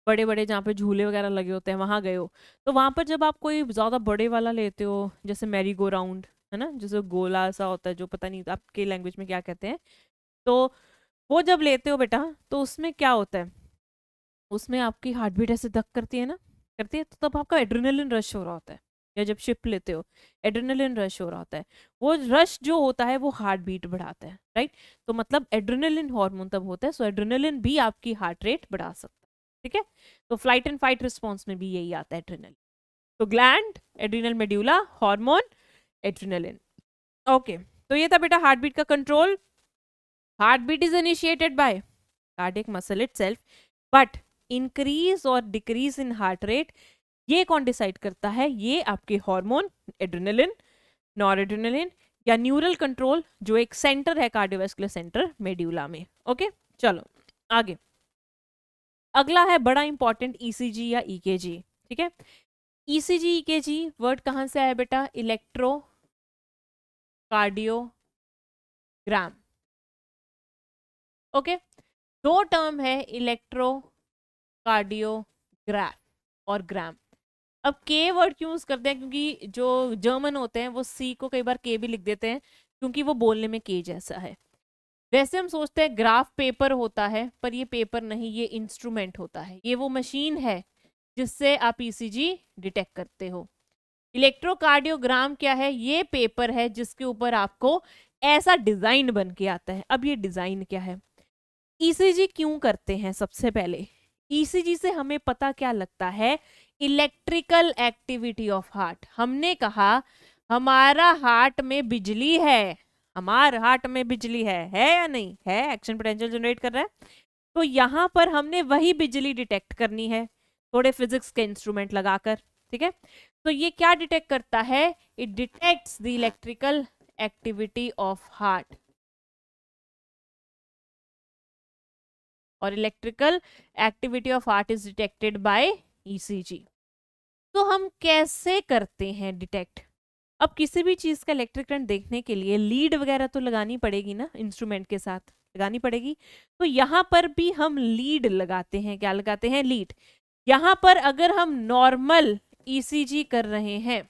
बड़े बड़े जहाँ पे झूले वगैरह लगे होते हैं वहाँ गए हो तो वहाँ पर जब आप कोई ज़्यादा बड़े वाला लेते हो जैसे मैरी गो राउंड है ना जैसे गोला सा होता है जो पता नहीं आपके लैंग्वेज में क्या कहते हैं तो वो जब लेते हो बेटा तो उसमें क्या होता है उसमें आपकी हार्ट बीट ऐसे धक करती है ना करती है तो तब आपका एड्रीनलिन रश हो रहा होता है या जब शिप लेते हो एड्रेनलिन रश हो रहा होता है वो रश जो होता है वो हार्ट बीट बढ़ाता है राइट तो मतलब एड्रेनलिन हार्मोन तब होता है सो एड्रेनलिन भी आपकी हार्ट रेट बढ़ा सकता है ठीक है तो फ्लाइट एंड फाइट रिस्पॉन्स में भी यही आता है एड्रीनल तो gland adrenal medulla hormone adrenaline okay तो ये था बेटा हार्ट बीट का control heart beat is initiated by cardiac muscle itself but increase और डिक्रीज इन हार्ट रेट ये कौन डिसाइड करता है ये आपके हार्मोन एड्रेनलिन नॉरेड्रेनलिन या न्यूरल कंट्रोल जो एक सेंटर है कार्डियोवेस्कुलर सेंटर मेड्यूला में ओके चलो आगे अगला है बड़ा इंपॉर्टेंट ईसीजी e या ईकेजी e ठीक है ईसीजी ईकेजी वर्ड कहाँ से आया बेटा इलेक्ट्रो कार्डियोग्राम ओके दो टर्म है इलेक्ट्रो कार्डियोग्राफ और ग्राम अब के वर्ड क्यों यूज़ करते हैं क्योंकि जो जर्मन होते हैं वो सी को कई बार के भी लिख देते हैं क्योंकि वो बोलने में के जैसा है वैसे हम सोचते हैं ग्राफ पेपर होता है पर ये पेपर नहीं ये इंस्ट्रूमेंट होता है ये वो मशीन है जिससे आप ईसीजी e डिटेक्ट करते हो इलेक्ट्रोकार्डियोग्राम क्या है ये पेपर है जिसके ऊपर आपको ऐसा डिजाइन बन के आता है अब ये डिजाइन क्या है ईसीजी e क्यों करते हैं सबसे पहले ईसीजी e से हमें पता क्या लगता है इलेक्ट्रिकल एक्टिविटी ऑफ हार्ट हमने कहा हमारा हार्ट में बिजली है हमार हार्ट में बिजली है है या नहीं है एक्शन पोटेंशियल जनरेट कर रहा है तो यहाँ पर हमने वही बिजली डिटेक्ट करनी है थोड़े फिजिक्स के इंस्ट्रूमेंट लगाकर ठीक है तो ये क्या डिटेक्ट करता है it detects the electrical activity of heart और electrical activity of heart is detected by ECG तो हम कैसे करते हैं डिटेक्ट अब किसी भी चीज़ का इलेक्ट्रिक करंट देखने के लिए लीड वगैरह तो लगानी पड़ेगी ना इंस्ट्रूमेंट के साथ लगानी पड़ेगी तो यहाँ पर भी हम लीड लगाते हैं क्या लगाते हैं लीड यहाँ पर अगर हम नॉर्मल ईसीजी e कर रहे हैं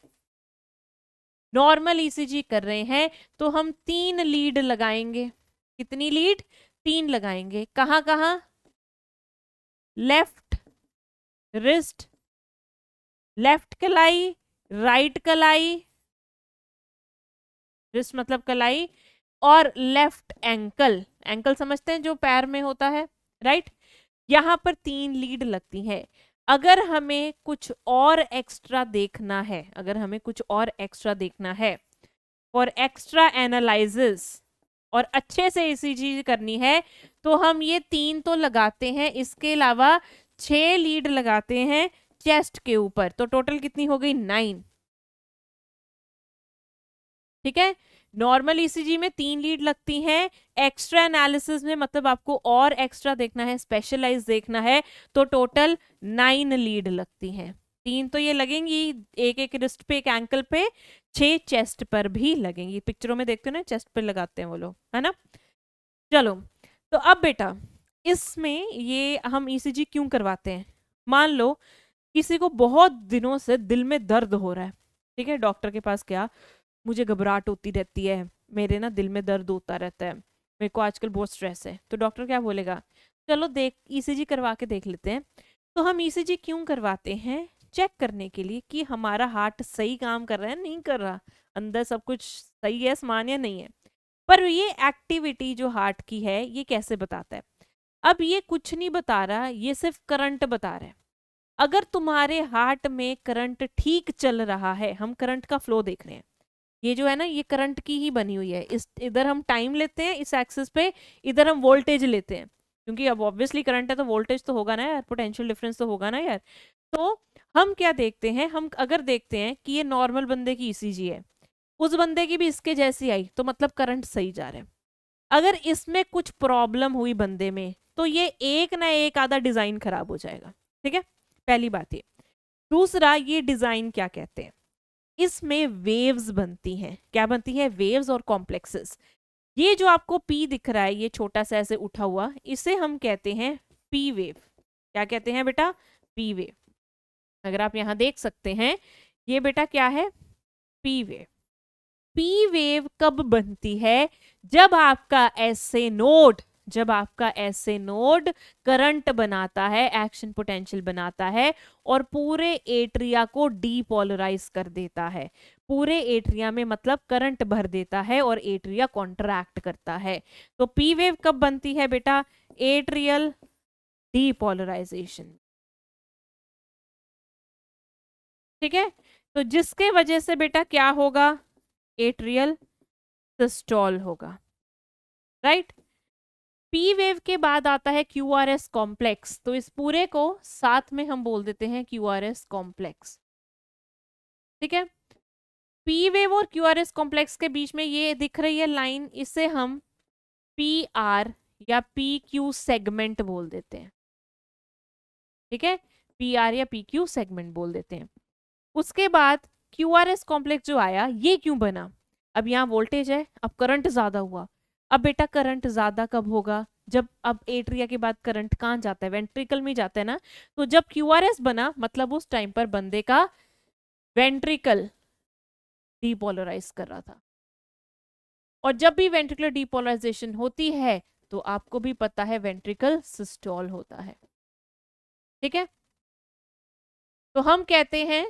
नॉर्मल ईसीजी e कर रहे हैं तो हम तीन लीड लगाएंगे कितनी लीड तीन लगाएंगे कहाँ कहाँ लेफ्ट रिस्ट लेफ्ट कलाई राइट कलाई रिस्ट मतलब कलाई और लेफ्ट एंकल एंकल समझते हैं जो पैर में होता है राइट यहाँ पर तीन लीड लगती है अगर हमें कुछ और एक्स्ट्रा देखना है अगर हमें कुछ और एक्स्ट्रा देखना है और एक्स्ट्रा एनालिस और अच्छे से इसी चीज करनी है तो हम ये तीन तो लगाते हैं इसके अलावा छः लीड लगाते हैं चेस्ट के ऊपर तो टोटल कितनी हो गई नाइन ठीक है नॉर्मल ईसीजी e में तीन लीड लगती हैं एक्स्ट्रा एनालिसिस में मतलब आपको और एक्स्ट्रा देखना है स्पेशलाइज देखना है तो टोटल नाइन लीड लगती हैं तीन तो ये लगेंगी एक एक रिस्ट पे एक एंकल पे छह चेस्ट पर भी लगेंगी पिक्चरों में देखते हो ना चेस्ट पर लगाते हैं वो लोग है ना चलो तो अब बेटा इसमें ये हम ई e क्यों करवाते हैं मान लो किसी को बहुत दिनों से दिल में दर्द हो रहा है ठीक है डॉक्टर के पास क्या मुझे घबराहट होती रहती है मेरे ना दिल में दर्द होता रहता है मेरे को आजकल बहुत स्ट्रेस है तो डॉक्टर क्या बोलेगा चलो देख ईसीजी e करवा के देख लेते हैं तो हम ईसीजी e क्यों करवाते हैं चेक करने के लिए कि हमारा हार्ट सही काम कर रहा है नहीं कर रहा अंदर सब कुछ सही है समान या नहीं है पर ये एक्टिविटी जो हार्ट की है ये कैसे बताता है अब ये कुछ नहीं बता रहा ये सिर्फ करंट बता रहा है अगर तुम्हारे हार्ट में करंट ठीक चल रहा है हम करंट का फ्लो देख रहे हैं ये जो है ना ये करंट की ही बनी हुई है इस इधर हम टाइम लेते हैं इस एक्सिस पे इधर हम वोल्टेज लेते हैं क्योंकि अब ऑब्वियसली करंट है तो वोल्टेज तो होगा ना यार पोटेंशियल डिफरेंस तो होगा ना यार तो हम क्या देखते हैं हम अगर देखते हैं कि ये नॉर्मल बंदे की ई e है उस बंदे की भी इसके जैसी आई तो मतलब करंट सही जा रहा है अगर इसमें कुछ प्रॉब्लम हुई बंदे में तो ये एक ना एक आधा डिज़ाइन खराब हो जाएगा ठीक है पहली बात ये दूसरा ये डिज़ाइन क्या कहते हैं इसमें वेव्स बनती हैं क्या बनती है वेव्स और कॉम्प्लेक्सेस ये जो आपको पी दिख रहा है ये छोटा सा ऐसे उठा हुआ इसे हम कहते हैं पी वेव क्या कहते हैं बेटा पी वेव अगर आप यहाँ देख सकते हैं ये बेटा क्या है पी वेव पी वेव कब बनती है जब आपका ऐसे नोड जब आपका ऐसे नोड करंट बनाता है एक्शन पोटेंशियल बनाता है और पूरे एट्रिया को डीपोलराइज कर देता है पूरे एट्रिया में मतलब करंट भर देता है और एट्रिया कॉन्ट्रैक्ट करता है तो पी वेव कब बनती है बेटा एट्रियल डीपोलराइजेशन ठीक है तो जिसके वजह से बेटा क्या होगा एट्रियल सिस्टॉल होगा राइट right? पी वेव के बाद आता है क्यू आर एस कॉम्प्लेक्स तो इस पूरे को साथ में हम बोल देते हैं क्यू आर एस कॉम्प्लेक्स ठीक है पी वेव और क्यू आर एस कॉम्प्लेक्स के बीच में ये दिख रही है लाइन इसे हम पी आर या पी क्यू सेगमेंट बोल देते हैं ठीक है पी आर या पी क्यू सेगमेंट बोल देते हैं उसके बाद क्यू आर एस कॉम्प्लेक्स जो आया ये क्यों बना अब यहाँ वोल्टेज है अब करंट ज्यादा हुआ अब बेटा करंट ज़्यादा कब होगा जब अब एट्रिया के बाद करंट कहाँ जाता है वेंट्रिकल में जाता है ना तो जब क्यू बना मतलब उस टाइम पर बंदे का वेंट्रिकल डिपोलराइज कर रहा था और जब भी वेंट्रिकुलर डिपोलराइजेशन होती है तो आपको भी पता है वेंट्रिकल सिस्टोल होता है ठीक है तो हम कहते हैं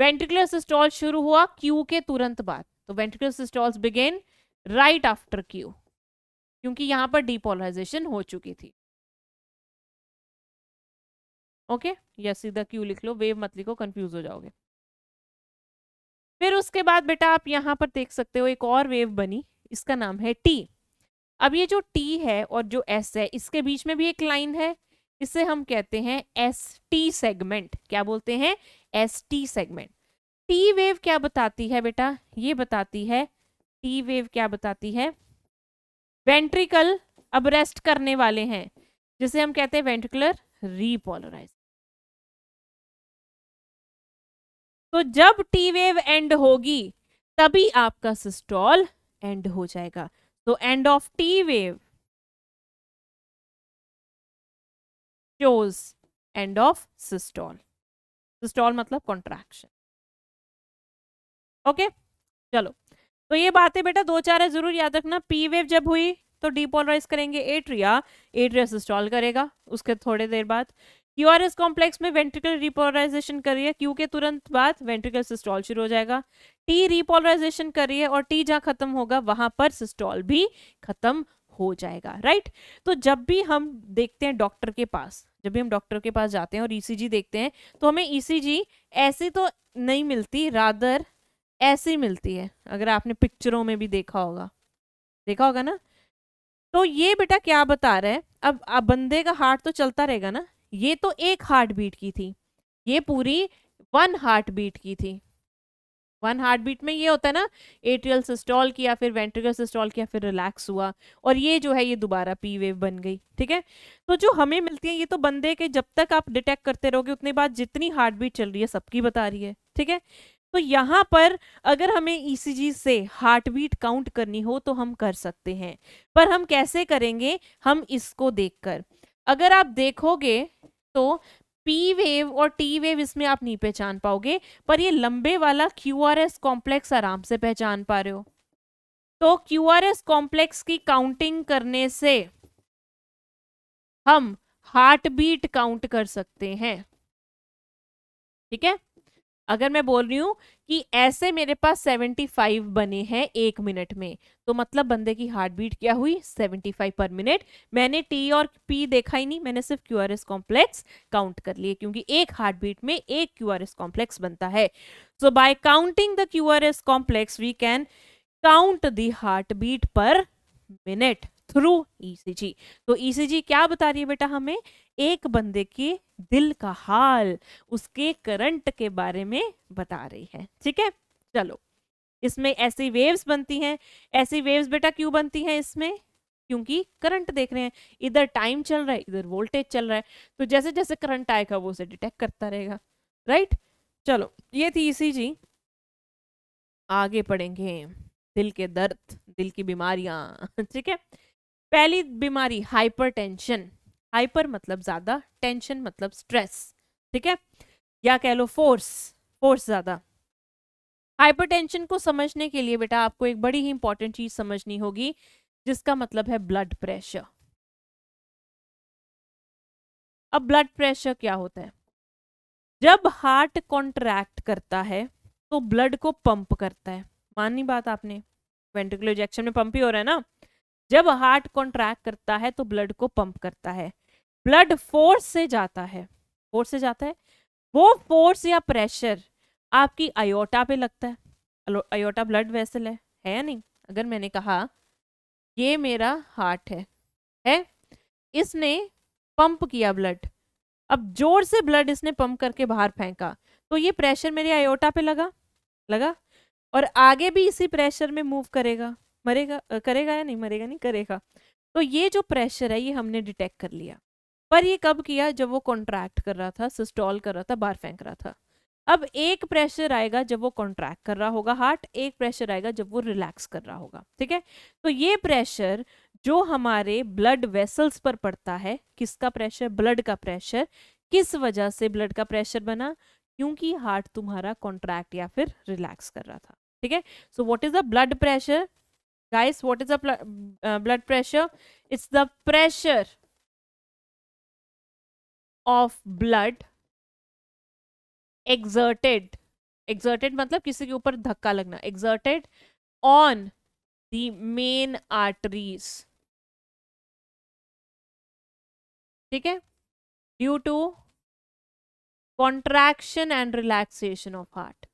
वेंट्रिकुलर सिस्टोल शुरू हुआ क्यू के तुरंत बाद तो ventricular systoles begin right after Q क्योंकि यहां पर डिपोलराइजेशन हो चुकी थी ओके या सीधा क्यू लिख लो वेव मत लिखो कंफ्यूज हो जाओगे फिर उसके बाद बेटा आप यहां पर देख सकते हो एक और वेव बनी इसका नाम है टी अब ये जो टी है और जो एस है इसके बीच में भी एक लाइन है इसे हम कहते हैं एस टी सेगमेंट क्या बोलते हैं S T segment T wave क्या बताती है बेटा ये बताती है टी वेव क्या बताती है वेंट्रिकल अब रेस्ट करने वाले हैं जिसे हम कहते हैं वेंट्रिकुलर रीपोलराइज तो जब टी वेव एंड होगी तभी आपका सिस्टॉल एंड हो जाएगा तो end of T wave shows end of systole systole मतलब कॉन्ट्रैक्शन ओके चलो तो ये बातें बेटा दो चार है जरूर याद रखना पी वेव जब हुई तो डिपोलराइज करेंगे एट्रिया एट्रिया सिस्टॉल करेगा उसके थोड़े देर बाद क्यू आर एस कॉम्प्लेक्स में वेंट्रिकल रिपोलराइजेशन कर रही है क्यू के तुरंत बाद वेंट्रिकल सिस्टॉल शुरू हो जाएगा टी रिपोलराइजेशन कर रही है और टी जहाँ खत्म होगा वहां पर सिस्टॉल भी खत्म हो जाएगा राइट तो जब भी हम देखते हैं डॉक्टर के पास जब भी हम डॉक्टर के पास जाते हैं और ईसीजी e देखते हैं तो हमें ईसीजी e ऐसी तो नहीं मिलती रादर ऐसी मिलती है अगर आपने पिक्चरों में भी देखा होगा देखा होगा ना तो ये बेटा क्या बता रहा है अब अब बंदे का हार्ट तो चलता रहेगा ना ये तो एक हार्ट बीट की थी ये पूरी वन हार्ट बीट की थी वन हार्ट बीट में ये होता है ना एट्रियल सिस्टॉल किया फिर वेंट्रिकल सिस्टॉल किया फिर रिलैक्स हुआ और ये जो है ये दोबारा पी वेव बन गई ठीक है तो जो हमें मिलती है ये तो बंदे के जब तक आप डिटेक्ट करते रहोगे उतने बाद जितनी हार्ट बीट चल रही है सबकी बता रही है ठीक है तो यहाँ पर अगर हमें ईसीजी e से हार्ट बीट काउंट करनी हो तो हम कर सकते हैं पर हम कैसे करेंगे हम इसको देखकर अगर आप देखोगे तो पी वेव और टी वेव इसमें आप नहीं पहचान पाओगे पर ये लंबे वाला क्यू आर एस कॉम्प्लेक्स आराम से पहचान पा रहे हो तो क्यू आर एस कॉम्प्लेक्स की काउंटिंग करने से हम हार्ट बीट काउंट कर सकते हैं ठीक है अगर मैं बोल रही हूँ कि ऐसे मेरे पास 75 बने हैं एक मिनट में तो मतलब बंदे की हार्ट बीट क्या हुई 75 पर मिनट मैंने टी और पी देखा ही नहीं मैंने सिर्फ Q R S complex count कर लिए क्योंकि एक हार्ट बीट में एक क्यू आर एस कॉम्प्लेक्स बनता है so by counting the Q R S complex we can count the heart beat per minute through ECG तो ईसीजी e क्या बता रही है बेटा हमें एक बंदे के दिल का हाल उसके करंट के बारे में बता रही है ठीक है चलो इसमें ऐसी वेव्स बनती हैं ऐसी वेव्स बेटा क्यों बनती हैं इसमें क्योंकि करंट देख रहे हैं इधर टाइम चल रहा है इधर वोल्टेज चल रहा है तो जैसे जैसे करंट आएगा वो उसे डिटेक्ट करता रहेगा राइट चलो ये थी इसी जी आगे पढ़ेंगे दिल के दर्द दिल की बीमारियां ठीक है पहली बीमारी हाइपरटेंशन हाइपर मतलब ज्यादा टेंशन मतलब स्ट्रेस ठीक है या कह लो फोर्स फोर्स ज्यादा हाइपरटेंशन को समझने के लिए बेटा आपको एक बड़ी ही इंपॉर्टेंट चीज समझनी होगी जिसका मतलब है ब्लड प्रेशर अब ब्लड प्रेशर क्या होता है जब हार्ट कॉन्ट्रैक्ट करता है तो ब्लड को पंप करता है माननी बात आपने वेंटिकुलर इजेक्शन में पंप ही हो रहा है ना जब हार्ट कॉन्ट्रैक्ट करता है तो ब्लड को पंप करता है ब्लड फोर्स से जाता है फोर्स से जाता है वो फोर्स या प्रेशर आपकी अयोटा पे लगता है अयोटा ब्लड वेसल है है या नहीं अगर मैंने कहा ये मेरा हार्ट है है इसने पंप किया ब्लड अब जोर से ब्लड इसने पंप करके बाहर फेंका तो ये प्रेशर मेरे आयोटा पे लगा लगा और आगे भी इसी प्रेशर में मूव करेगा मरेगा करेगा या नहीं मरेगा नहीं करेगा तो ये जो प्रेशर है ये हमने डिटेक्ट कर लिया पर ये कब किया जब वो कॉन्ट्रैक्ट कर रहा था सिस्टॉल कर रहा था बाहर फेंक रहा था अब एक प्रेशर आएगा जब वो कॉन्ट्रैक्ट कर रहा होगा हार्ट एक प्रेशर आएगा जब वो रिलैक्स कर रहा होगा ठीक है तो ये प्रेशर जो हमारे ब्लड वेसल्स पर पड़ता है किसका प्रेशर ब्लड का प्रेशर किस वजह से ब्लड का प्रेशर बना क्योंकि हार्ट तुम्हारा कॉन्ट्रैक्ट या फिर रिलैक्स कर रहा था ठीक है so what is the blood pressure guys what is the blood pressure it's the pressure of blood exerted exerted मतलब किसी के ऊपर धक्का लगना exerted on the main arteries ठीक है due to contraction and relaxation of heart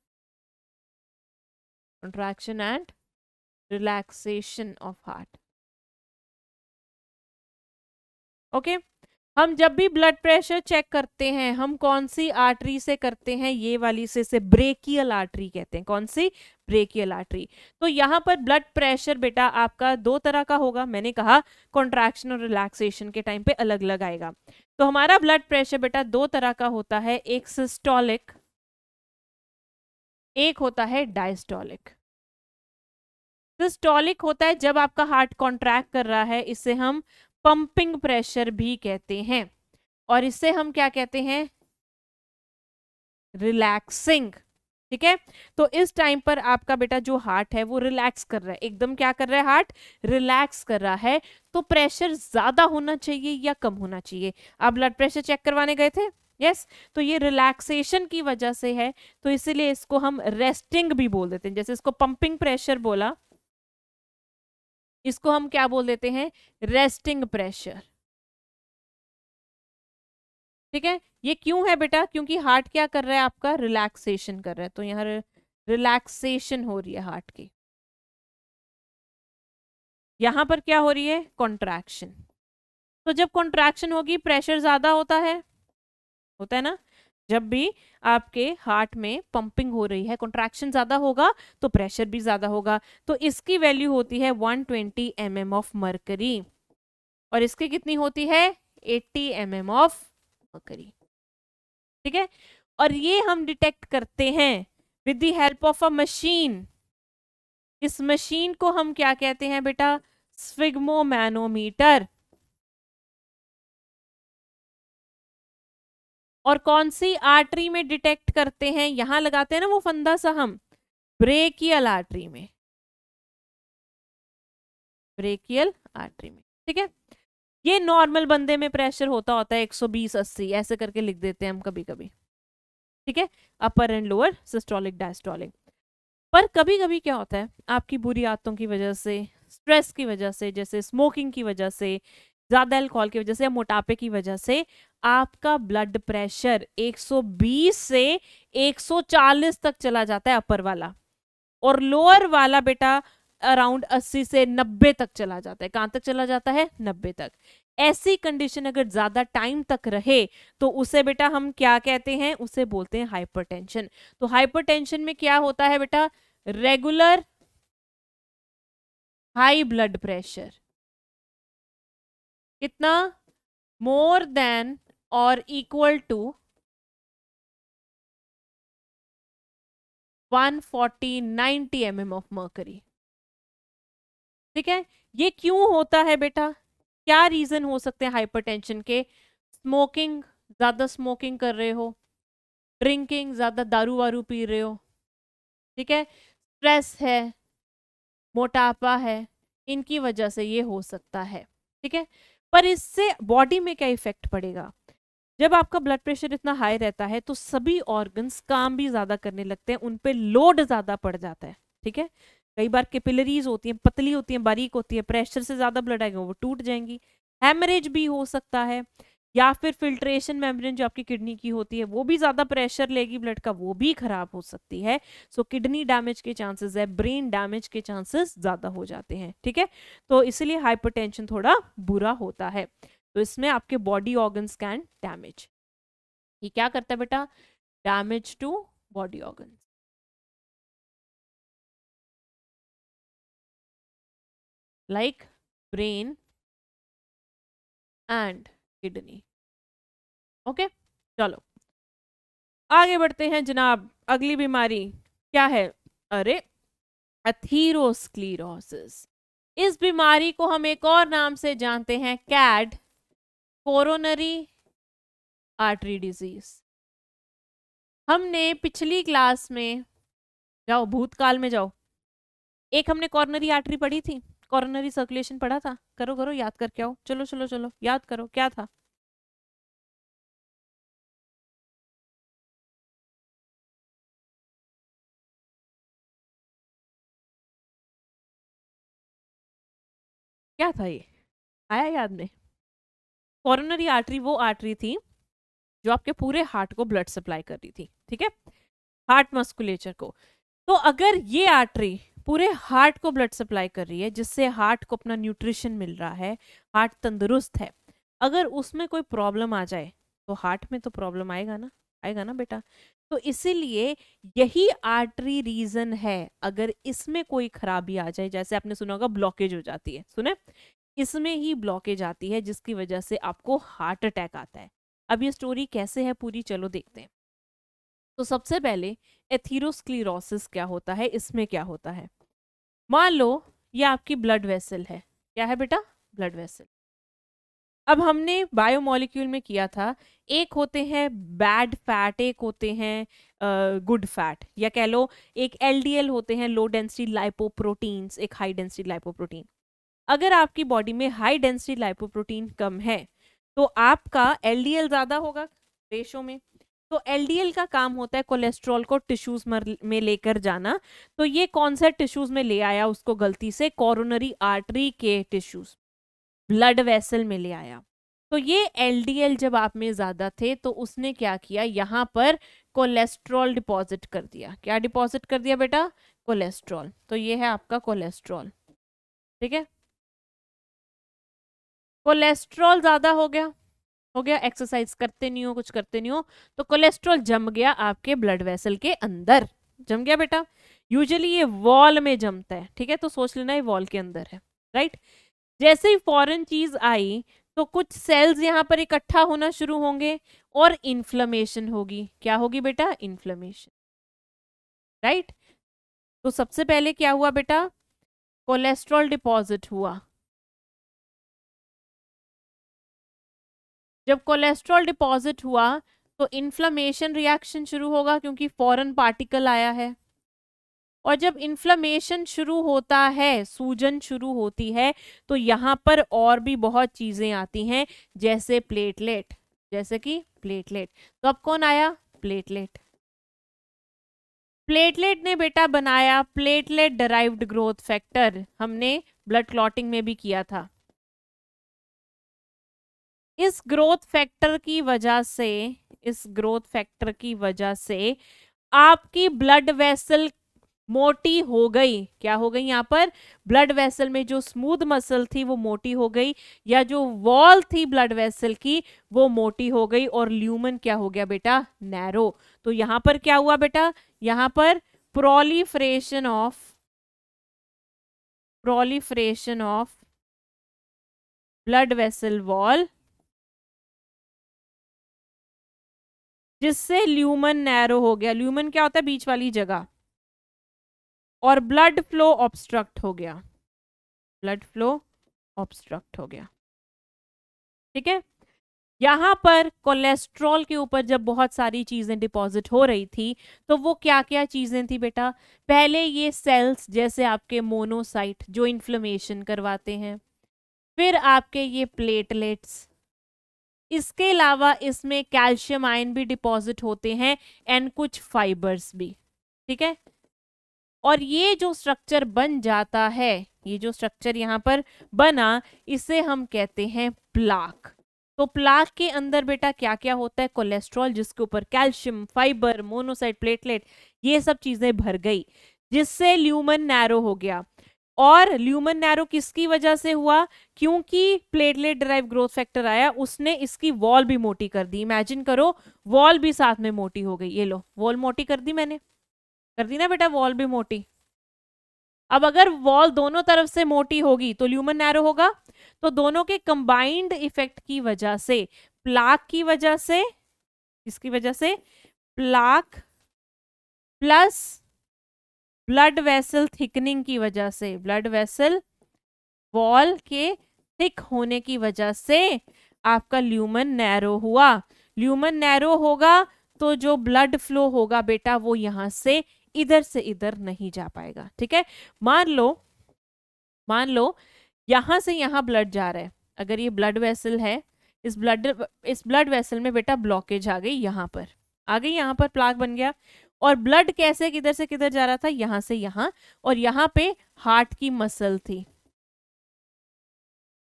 contraction and relaxation of heart okay हम जब भी ब्लड प्रेशर चेक करते हैं हम कौन सी आर्टरी से करते हैं ये वाली से से ब्रेकियल आर्टरी कहते हैं कौन सी ब्रेकियल आर्टरी तो यहाँ पर ब्लड प्रेशर बेटा आपका दो तरह का होगा मैंने कहा कॉन्ट्रैक्शन और रिलैक्सेशन के टाइम पे अलग अलग आएगा तो हमारा ब्लड प्रेशर बेटा दो तरह का होता है एक सिस्टोलिक एक होता है डायस्टोलिक सिस्टोलिक होता है जब आपका हार्ट कॉन्ट्रैक्ट कर रहा है इसे हम पंपिंग प्रेशर भी कहते हैं और इसे हम क्या कहते हैं रिलैक्सिंग ठीक है तो इस टाइम पर आपका बेटा जो हार्ट है वो रिलैक्स कर रहा है एकदम क्या कर रहा है हार्ट रिलैक्स कर रहा है तो प्रेशर ज्यादा होना चाहिए या कम होना चाहिए आप ब्लड प्रेशर चेक करवाने गए थे यस yes, तो ये रिलैक्सेशन की वजह से है तो इसीलिए इसको हम रेस्टिंग भी बोल देते हैं जैसे इसको पंपिंग प्रेशर बोला इसको हम क्या बोल देते हैं रेस्टिंग प्रेशर ठीक है ये क्यों है बेटा क्योंकि हार्ट क्या कर रहा है आपका रिलैक्सेशन कर रहा है तो यहाँ रिलैक्सेशन हो रही है हार्ट की यहां पर क्या हो रही है कॉन्ट्रैक्शन तो जब कॉन्ट्रैक्शन होगी प्रेशर ज्यादा होता है होता है ना जब भी आपके हार्ट में पंपिंग हो रही है कॉन्ट्रैक्शन ज़्यादा होगा तो प्रेशर भी ज़्यादा होगा तो इसकी वैल्यू होती है 120 ट्वेंटी mm ऑफ मरकरी और इसकी कितनी होती है 80 mm ऑफ मरकरी ठीक है और ये हम डिटेक्ट करते हैं with the help of a machine इस मशीन को हम क्या कहते हैं बेटा मैनोमीटर और कौन सी आर्टरी में डिटेक्ट करते हैं यहां लगाते हैं ना वो फंदा सा हम ब्रेकियल आर्टरी में ब्रेकियल आर्टरी में ठीक है ये नॉर्मल बंदे में प्रेशर होता होता है 120 80 ऐसे करके लिख देते हैं हम कभी कभी ठीक है upper and lower systolic diastolic पर कभी कभी क्या होता है आपकी बुरी आदतों की वजह से स्ट्रेस की वजह से जैसे स्मोकिंग की वजह से ज़्यादा अल्कोहल की वजह से या मोटापे की वजह से आपका ब्लड प्रेशर 120 से 140 तक चला जाता है अपर वाला और लोअर वाला बेटा अराउंड 80 से 90 तक चला जाता है कहां तक चला जाता है 90 तक ऐसी कंडीशन अगर ज़्यादा टाइम तक रहे तो उसे बेटा हम क्या कहते हैं उसे बोलते हैं हाइपरटेंशन तो हाइपरटेंशन में क्या होता है बेटा रेगुलर हाई ब्लड प्रेशर कितना मोर देन और equal to 140 90 M of mercury ठीक है ये क्यों होता है बेटा क्या रीजन हो सकते हैं हाइपरटेंशन के स्मोकिंग ज्यादा स्मोकिंग कर रहे हो ड्रिंकिंग ज्यादा दारू वारू पी रहे हो ठीक है स्ट्रेस है मोटापा है इनकी वजह से ये हो सकता है ठीक है पर इससे बॉडी में क्या इफेक्ट पड़ेगा जब आपका ब्लड प्रेशर इतना हाई रहता है तो सभी ऑर्गन्स काम भी ज़्यादा करने लगते हैं उन पर लोड ज़्यादा पड़ जाता है ठीक है कई बार कैपिलरीज होती हैं पतली होती हैं बारीक होती है प्रेशर से ज़्यादा ब्लड आएगा वो टूट जाएंगी हेमरेज भी हो सकता है या फिर फिल्ट्रेशन मेम्ब्रेन जो आपकी किडनी की होती है वो भी ज़्यादा प्रेशर लेगी ब्लड का वो भी ख़राब हो सकती है सो किडनी डैमेज के चांसेस है ब्रेन डैमेज के चांसेस ज़्यादा हो जाते हैं ठीक है तो इसलिए हाइपरटेंशन थोड़ा बुरा होता है तो इसमें आपके बॉडी ऑर्गन्स कैन डैमेज ये क्या करता है बेटा damage to body organs like brain and kidney okay चलो आगे बढ़ते हैं जनाब अगली बीमारी क्या है अरे अथीरोस्क्लीरोसिस इस बीमारी को हम एक और नाम से जानते हैं कैड कोरोनरी आर्टरी डिजीज हमने पिछली क्लास में जाओ भूतकाल में जाओ एक हमने कॉर्नरी आर्टरी पढ़ी थी कॉरोनरी सर्कुलेशन पढ़ा था करो करो याद करके आओ चलो चलो चलो याद करो क्या था क्या था ये आया याद में कॉरोनरी आर्टरी वो आर्टरी थी जो आपके पूरे हार्ट को ब्लड सप्लाई कर रही थी ठीक है हार्ट मस्कुलेचर को तो अगर ये आर्टरी पूरे हार्ट को ब्लड सप्लाई कर रही है जिससे हार्ट को अपना न्यूट्रिशन मिल रहा है हार्ट तंदुरुस्त है अगर उसमें कोई प्रॉब्लम आ जाए तो हार्ट में तो प्रॉब्लम आएगा ना आएगा ना बेटा तो इसीलिए यही आर्टरी रीजन है अगर इसमें कोई खराबी आ जाए जैसे आपने सुना होगा ब्लॉकेज हो जाती है सुने इसमें ही ब्लॉकेज आती है जिसकी वजह से आपको हार्ट अटैक आता है अब ये स्टोरी कैसे है पूरी चलो देखते हैं तो सबसे पहले एथीरोस्क्लीरोसिस क्या होता है इसमें क्या होता है मान लो ये आपकी ब्लड वेसल है क्या है बेटा ब्लड वेसल अब हमने बायोमोलिक्यूल में किया था एक होते हैं बैड फैट एक होते हैं गुड फैट या कह लो एक एलडीएल होते हैं लो डेंसिटी लाइपोप्रोटीन्स एक हाई डेंसिटी लाइपोप्रोटीन अगर आपकी बॉडी में हाई डेंसिटी लाइपोप्रोटीन कम है तो आपका एलडीएल ज़्यादा होगा रेशो में तो एलडीएल का काम होता है कोलेस्ट्रॉल को टिश्यूज में लेकर जाना तो ये कौन सा टिश्यूज में ले आया उसको गलती से कॉरोनरी आर्टरी के टिश्यूज ब्लड वेसल में ले आया तो ये एलडीएल जब आप में ज़्यादा थे तो उसने क्या किया यहाँ पर कोलेस्ट्रॉल डिपॉजिट कर दिया क्या डिपॉजिट कर दिया बेटा कोलेस्ट्रॉल तो ये है आपका कोलेस्ट्रॉल ठीक है कोलेस्ट्रॉल ज़्यादा हो गया हो गया एक्सरसाइज करते नहीं हो कुछ करते नहीं हो तो कोलेस्ट्रॉल जम गया आपके ब्लड वेसल के अंदर जम गया बेटा यूजली ये वॉल में जमता है ठीक है तो सोच लेना ये वॉल के अंदर है राइट जैसे ही फॉरन चीज आई तो कुछ सेल्स यहाँ पर इकट्ठा होना शुरू होंगे और इन्फ्लमेशन होगी क्या होगी बेटा इन्फ्लमेशन राइट तो सबसे पहले क्या हुआ बेटा कोलेस्ट्रॉल डिपॉजिट हुआ जब कोलेस्ट्रॉल डिपॉजिट हुआ तो इन्फ्लामेशन रिएक्शन शुरू होगा क्योंकि फॉरन पार्टिकल आया है और जब इन्फ्लामेशन शुरू होता है सूजन शुरू होती है तो यहाँ पर और भी बहुत चीज़ें आती हैं जैसे प्लेटलेट जैसे कि प्लेटलेट तो अब कौन आया प्लेटलेट प्लेटलेट ने बेटा बनाया प्लेटलेट डराइव्ड ग्रोथ फैक्टर हमने ब्लड क्लॉटिंग में भी किया था इस ग्रोथ फैक्टर की वजह से इस ग्रोथ फैक्टर की वजह से आपकी ब्लड वेसल मोटी हो गई क्या हो गई यहाँ पर ब्लड वेसल में जो स्मूथ मसल थी वो मोटी हो गई या जो वॉल थी ब्लड वेसल की वो मोटी हो गई और ल्यूमन क्या हो गया बेटा नैरो तो यहाँ पर क्या हुआ बेटा यहाँ पर proliferation of proliferation of blood vessel wall जिससे ल्यूमन नैरो हो गया ल्यूमन क्या होता है बीच वाली जगह और ब्लड फ्लो ऑब्स्ट्रक्ट हो गया ब्लड फ्लो ऑब्स्ट्रक्ट हो गया ठीक है यहाँ पर कोलेस्ट्रॉल के ऊपर जब बहुत सारी चीज़ें डिपॉजिट हो रही थी तो वो क्या क्या चीज़ें थी बेटा पहले ये सेल्स जैसे आपके मोनोसाइट जो इन्फ्लोमेशन करवाते हैं फिर आपके ये प्लेटलेट्स इसके अलावा इसमें कैल्शियम आयन भी डिपॉजिट होते हैं एंड कुछ फाइबर्स भी ठीक है और ये जो स्ट्रक्चर बन जाता है ये जो स्ट्रक्चर यहाँ पर बना इसे हम कहते हैं प्लाक तो प्लाक के अंदर बेटा क्या क्या होता है कोलेस्ट्रॉल जिसके ऊपर कैल्शियम फाइबर मोनोसाइड प्लेटलेट ये सब चीज़ें भर गई जिससे ल्यूमन नैरो हो गया और ल्यूमन नैरो किसकी वजह से हुआ क्योंकि प्लेटलेट ड्राइव ग्रोथ फैक्टर आया उसने इसकी वॉल भी मोटी कर दी इमेजिन करो वॉल भी साथ में मोटी हो गई ये लो वॉल मोटी कर दी मैंने कर दी ना बेटा वॉल भी मोटी अब अगर वॉल दोनों तरफ से मोटी होगी तो ल्यूमन नैरो होगा तो दोनों के कंबाइंड इफेक्ट की वजह से प्लाक की वजह से इसकी वजह से plaque plus blood vessel thickening की वजह से ब्लड वेसल वॉल के थिक होने की वजह से आपका ल्यूमन नैरो हुआ ल्यूमन नैरो होगा तो जो ब्लड फ्लो होगा बेटा वो यहां से इधर से इधर नहीं जा पाएगा ठीक है मान लो मान लो यहां से यहां ब्लड जा रहा है अगर ये ब्लड वेसल है इस ब्लड इस ब्लड वेसल में बेटा ब्लॉकेज आ गई यहां पर आ गई यहां पर प्लाक बन गया और ब्लड कैसे किधर से किधर जा रहा था यहां से यहां और यहां पे हार्ट की मसल थी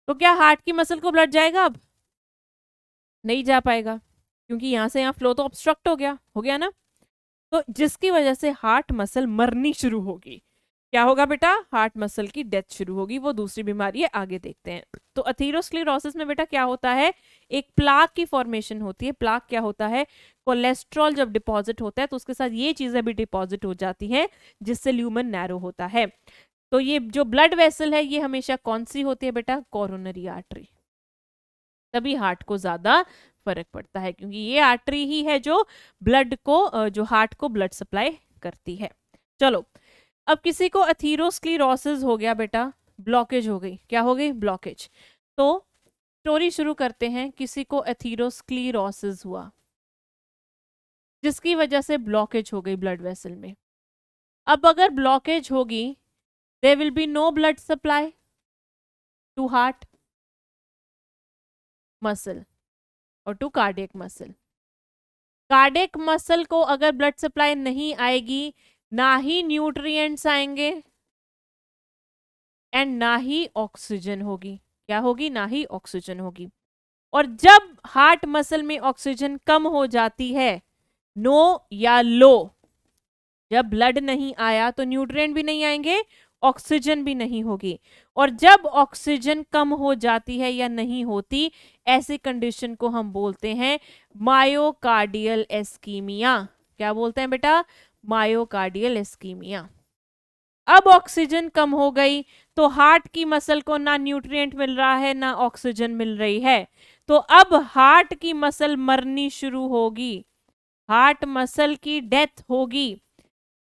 तो क्या हार्ट की मसल को ब्लड जाएगा अब नहीं जा पाएगा क्योंकि यहां से यहाँ फ्लो तो ऑब्स्ट्रक्ट हो गया हो गया ना तो जिसकी वजह से हार्ट मसल मरनी शुरू होगी क्या होगा बेटा हार्ट मसल की डेथ शुरू होगी वो दूसरी बीमारी है आगे देखते हैं तो अथीरोस्क्लेरोसिस में बेटा क्या होता है एक प्लाक की फॉर्मेशन होती है प्लाक क्या होता है कोलेस्ट्रॉल जब डिपॉजिट होता है तो उसके साथ ये चीजें भी डिपॉजिट हो जाती हैं जिससे ल्यूमन नैरो होता है तो ये जो ब्लड वेसल है ये हमेशा कौन सी होती है बेटा कॉरोनरी आर्टरी तभी हार्ट को ज्यादा फर्क पड़ता है क्योंकि ये आर्टरी ही है जो ब्लड को जो हार्ट को ब्लड सप्लाई करती है चलो अब किसी को अथीरोस्क्लीरोसिस हो गया बेटा ब्लॉकेज हो गई क्या हो गई ब्लॉकेज तो स्टोरी शुरू करते हैं किसी को एथीरोस्क्लीरोसिस हुआ जिसकी वजह से ब्लॉकेज हो गई ब्लड वेसल में अब अगर ब्लॉकेज होगी there will be no blood supply to heart muscle और to cardiac muscle cardiac muscle को अगर ब्लड सप्लाई नहीं आएगी ना ही न्यूट्रिएंट्स आएंगे एंड ना ही ऑक्सीजन होगी क्या होगी ना ही ऑक्सीजन होगी और जब हार्ट मसल में ऑक्सीजन कम हो जाती है नो या लो जब ब्लड नहीं आया तो न्यूट्रिएंट भी नहीं आएंगे ऑक्सीजन भी नहीं होगी और जब ऑक्सीजन कम हो जाती है या नहीं होती ऐसी कंडीशन को हम बोलते हैं मायोकार्डियल एस्कीमिया क्या बोलते हैं बेटा मायोकार्डियल एस्कीमिया अब ऑक्सीजन कम हो गई तो हार्ट की मसल को ना न्यूट्रिएंट मिल रहा है ना ऑक्सीजन मिल रही है तो अब हार्ट की मसल मरनी शुरू होगी हार्ट मसल की डेथ होगी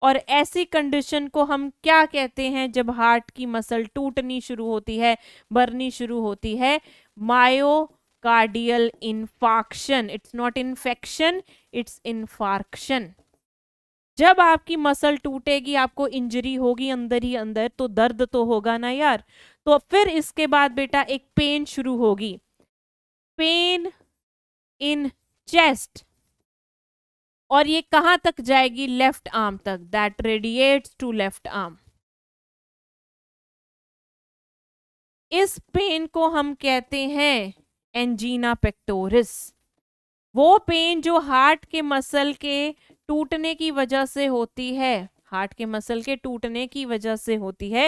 और ऐसी कंडीशन को हम क्या कहते हैं जब हार्ट की मसल टूटनी शुरू होती है मरनी शुरू होती है myocardial infarction it's not infection it's infarction जब आपकी मसल टूटेगी आपको इंजरी होगी अंदर ही अंदर तो दर्द तो होगा ना यार तो फिर इसके बाद बेटा एक पेन शुरू होगी पेन इन चेस्ट और ये कहां तक जाएगी लेफ्ट आर्म तक that radiates to left arm इस पेन को हम कहते हैं एंजीना पेक्टोरिस वो पेन जो हार्ट के मसल के टूटने की वजह से होती है हार्ट के मसल के टूटने की वजह से होती है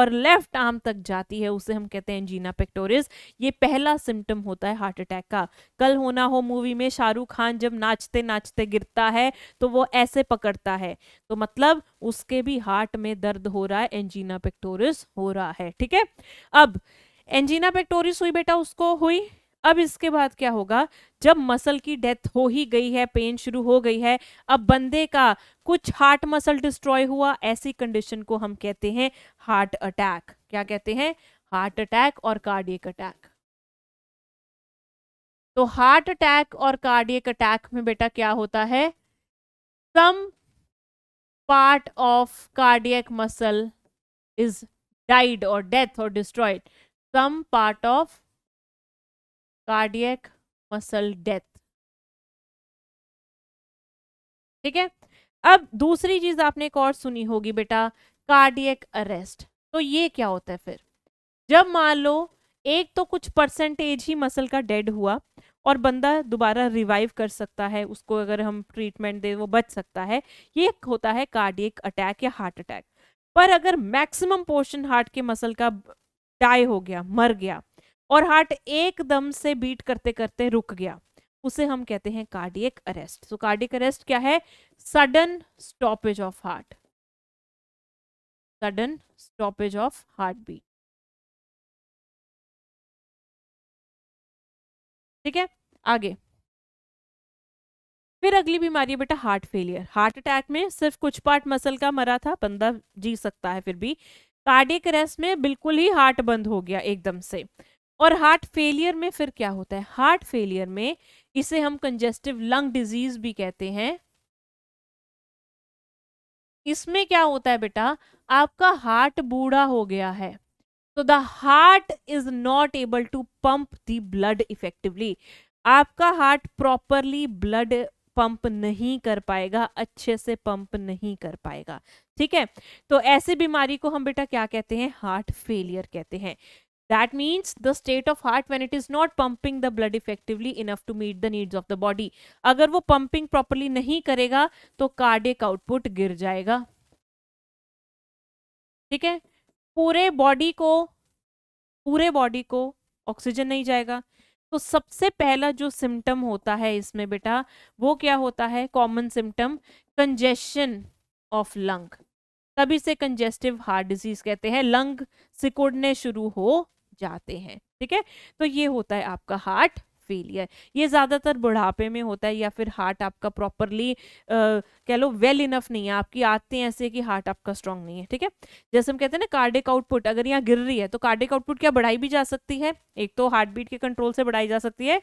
और लेफ्ट आर्म तक जाती है उसे हम कहते हैं जीना पेक्टोरिस ये पहला सिम्टम होता है हार्ट अटैक का कल होना हो मूवी में शाहरुख खान जब नाचते नाचते गिरता है तो वो ऐसे पकड़ता है तो मतलब उसके भी हार्ट में दर्द हो रहा है एंजीना पेक्टोरिस हो रहा है ठीक है अब एंजीना पेक्टोरिस हुई बेटा उसको हुई अब इसके बाद क्या होगा जब मसल की डेथ हो ही गई है पेन शुरू हो गई है अब बंदे का कुछ हार्ट मसल डिस्ट्रॉय हुआ ऐसी कंडीशन को हम कहते हैं हार्ट अटैक क्या कहते हैं हार्ट अटैक और कार्डियक अटैक तो हार्ट अटैक और कार्डियक अटैक में बेटा क्या होता है some part of cardiac muscle is died और डेथ और destroyed some part of cardiac muscle death ठीक है अब दूसरी चीज आपने एक और सुनी होगी बेटा कार्डियक अरेस्ट तो ये क्या होता है फिर जब मान लो एक तो कुछ परसेंटेज ही मसल का डेड हुआ और बंदा दोबारा रिवाइव कर सकता है उसको अगर हम ट्रीटमेंट दें वो बच सकता है ये होता है कार्डियक अटैक या हार्ट अटैक पर अगर मैक्सिमम पोर्शन हार्ट के मसल का डाई हो गया मर गया और हार्ट एकदम से बीट करते करते रुक गया उसे हम कहते हैं cardiac arrest so cardiac arrest क्या है sudden stoppage of heart sudden stoppage of heart beat ठीक है आगे फिर अगली बीमारी है बेटा हार्ट फेलियर हार्ट अटैक में सिर्फ कुछ पार्ट मसल का मरा था बंदा जी सकता है फिर भी कार्डियक अरेस्ट में बिल्कुल ही हार्ट बंद हो गया एकदम से और हार्ट फेलियर में फिर क्या होता है हार्ट फेलियर में इसे हम कंजेस्टिव लंग डिजीज भी कहते हैं इसमें क्या होता है बेटा आपका हार्ट बूढ़ा हो गया है तो the heart is not able to pump the blood effectively आपका हार्ट प्रॉपरली ब्लड पंप नहीं कर पाएगा अच्छे से पंप नहीं कर पाएगा ठीक है तो ऐसी बीमारी को हम बेटा क्या कहते हैं हार्ट फेलियर कहते हैं That means the state of heart when it is not pumping the blood effectively enough to meet the needs of the body. अगर वो pumping properly नहीं करेगा तो cardiac output गिर जाएगा ठीक है पूरे बॉडी को पूरे बॉडी को ऑक्सीजन नहीं जाएगा तो सबसे पहला जो सिम्टम होता है इसमें बेटा वो क्या होता है common symptom congestion of lung तभी से कंजेस्टिव हार्ट डिजीज कहते हैं लंग सिकुड़ने शुरू हो जाते हैं ठीक है तो ये होता है आपका हार्ट फेलियर ये ज़्यादातर बुढ़ापे में होता है या फिर हार्ट आपका प्रॉपरली कह लो वेल इनफ नहीं है आपकी आते ऐसे कि हार्ट आपका स्ट्रांग नहीं है ठीक है जैसे हम कहते हैं ना कार्डिक आउटपुट अगर यहाँ गिर रही है तो कार्डिक आउटपुट क्या बढ़ाई भी जा सकती है एक तो हार्ट बीट के कंट्रोल से बढ़ाई जा सकती है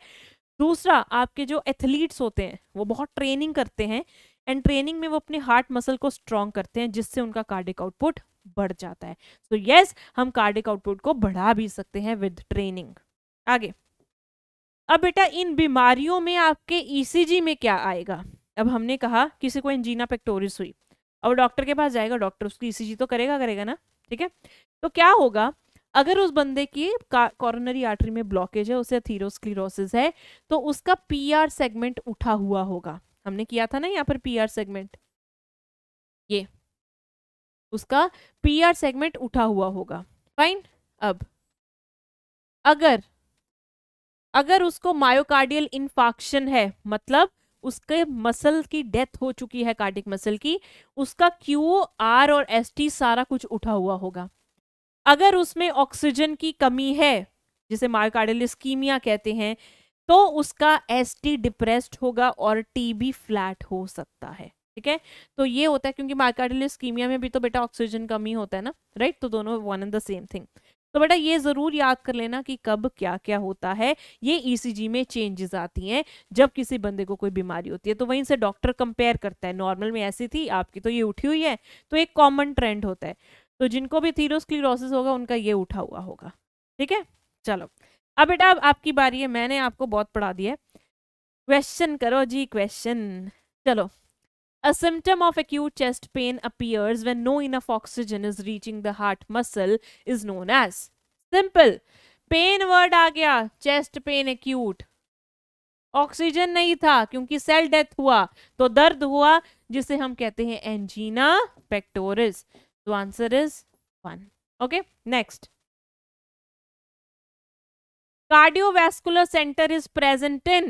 दूसरा आपके जो एथलीट्स होते हैं वो बहुत ट्रेनिंग करते हैं एंड ट्रेनिंग में वो अपने हार्ट मसल को स्ट्रॉन्ग करते हैं जिससे उनका कार्डिक आउटपुट बढ़ जाता है सो so, यस yes, हम कार्डिक आउटपुट को बढ़ा भी सकते हैं विद ट्रेनिंग आगे अब बेटा इन बीमारियों में आपके ईसीजी e में क्या आएगा अब हमने कहा किसी को इंजीना पेक्टोरिस हुई अब डॉक्टर के पास जाएगा डॉक्टर उसकी ईसीजी e तो करेगा करेगा ना ठीक है तो क्या होगा अगर उस बंदे की कॉरोनरी आर्टरी में ब्लॉकेज है उसे थीरोस्क्लीरोसिस है तो उसका पीआर सेगमेंट उठा हुआ होगा हमने किया था ना यहाँ पर पीआर सेगमेंट ये उसका पी आर सेगमेंट उठा हुआ होगा फाइन अब अगर अगर उसको मायोकार्डियल इन्फाक्शन है मतलब उसके मसल की डेथ हो चुकी है कार्डिक मसल की उसका क्यू आर और एस टी सारा कुछ उठा हुआ होगा अगर उसमें ऑक्सीजन की कमी है जिसे मायोकार्डियल स्कीमिया कहते हैं तो उसका एस टी डिप्रेस्ड होगा और टी भी फ्लैट हो सकता है ठीक है तो ये होता है क्योंकि मार्काडिल स्कीमिया में भी तो बेटा ऑक्सीजन कम ही होता है ना राइट तो दोनों one and the same thing तो बेटा ये ज़रूर याद कर लेना कि कब क्या क्या होता है ये ईसीजी e में चेंजेस आती हैं जब किसी बंदे को कोई बीमारी होती है तो वहीं से डॉक्टर कंपेयर करता है नॉर्मल में ऐसी थी आपकी तो ये उठी हुई है तो एक कॉमन ट्रेंड होता है तो जिनको भी थीरोस्क्लीरोसिस होगा उनका ये उठा हुआ होगा ठीक है चलो अब बेटा अब आपकी बारी है मैंने आपको बहुत पढ़ा दिया है क्वेश्चन करो जी क्वेश्चन चलो A symptom of acute chest pain appears when no enough oxygen is reaching the heart muscle is known as. Simple. Pain word आ गया चेस्ट पेन एक्यूट ऑक्सीजन नहीं था क्योंकि सेल डेथ हुआ तो दर्द हुआ जिसे हम कहते हैं एंजीना पेक्टोरिस तो answer is one okay next cardiovascular centre is present in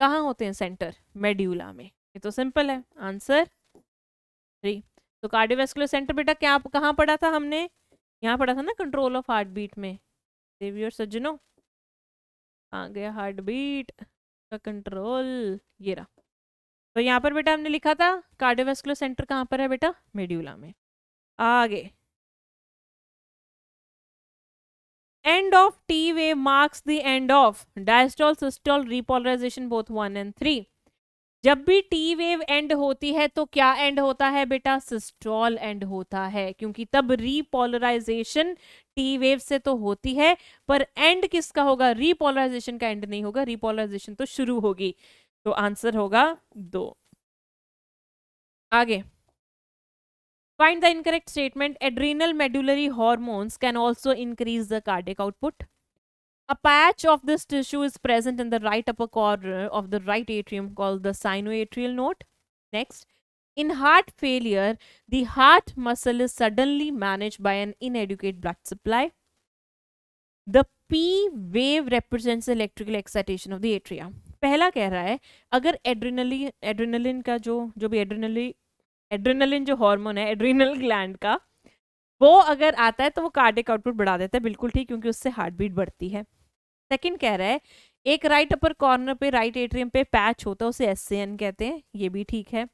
कहाँ होते हैं सेंटर मेड्यूला में ये तो सिंपल है आंसर थ्री तो कार्डियोवेस्कुलर सेंटर बेटा क्या कहाँ पढ़ा था हमने यहाँ पढ़ा था ना कंट्रोल ऑफ हार्ट बीट में देवी और आ गया हार्ट बीट का कंट्रोल ये रहा तो यहाँ पर बेटा हमने लिखा था कार्डियोवेस्कुलर सेंटर कहाँ पर है बेटा मेड्यूला में आगे end of T wave marks the end of diastole, systole, repolarisation both one and three जब भी टी वेव एंड होती है तो क्या एंड होता है बेटा सिस्टॉल एंड होता है क्योंकि तब रीपोलराइजेशन टी वेव से तो होती है पर एंड किसका होगा रीपोलराइजेशन का एंड नहीं होगा रीपोलराइजेशन तो शुरू होगी तो आंसर होगा दो आगे find the incorrect statement adrenal medullary hormones can also increase the cardiac output A patch of this tissue is present in the right upper corner of the right atrium called the sinoatrial node. Next, in heart failure, the heart muscle is suddenly managed by an inadequate blood supply. The P wave represents electrical excitation of the atria. पहला कह रहा है अगर adrenaline adrenaline का जो जो भी adrenaline adrenaline जो hormone है adrenal gland का वो अगर आता है तो वो कार्डिक आउटपुट बढ़ा देता है बिल्कुल ठीक क्योंकि उससे हार्ट बीट बढ़ती है सेकंड कह रहा है एक राइट अपर कॉर्नर पे राइट एट्रियम पे पैच होता है उसे एस कहते हैं ये भी ठीक है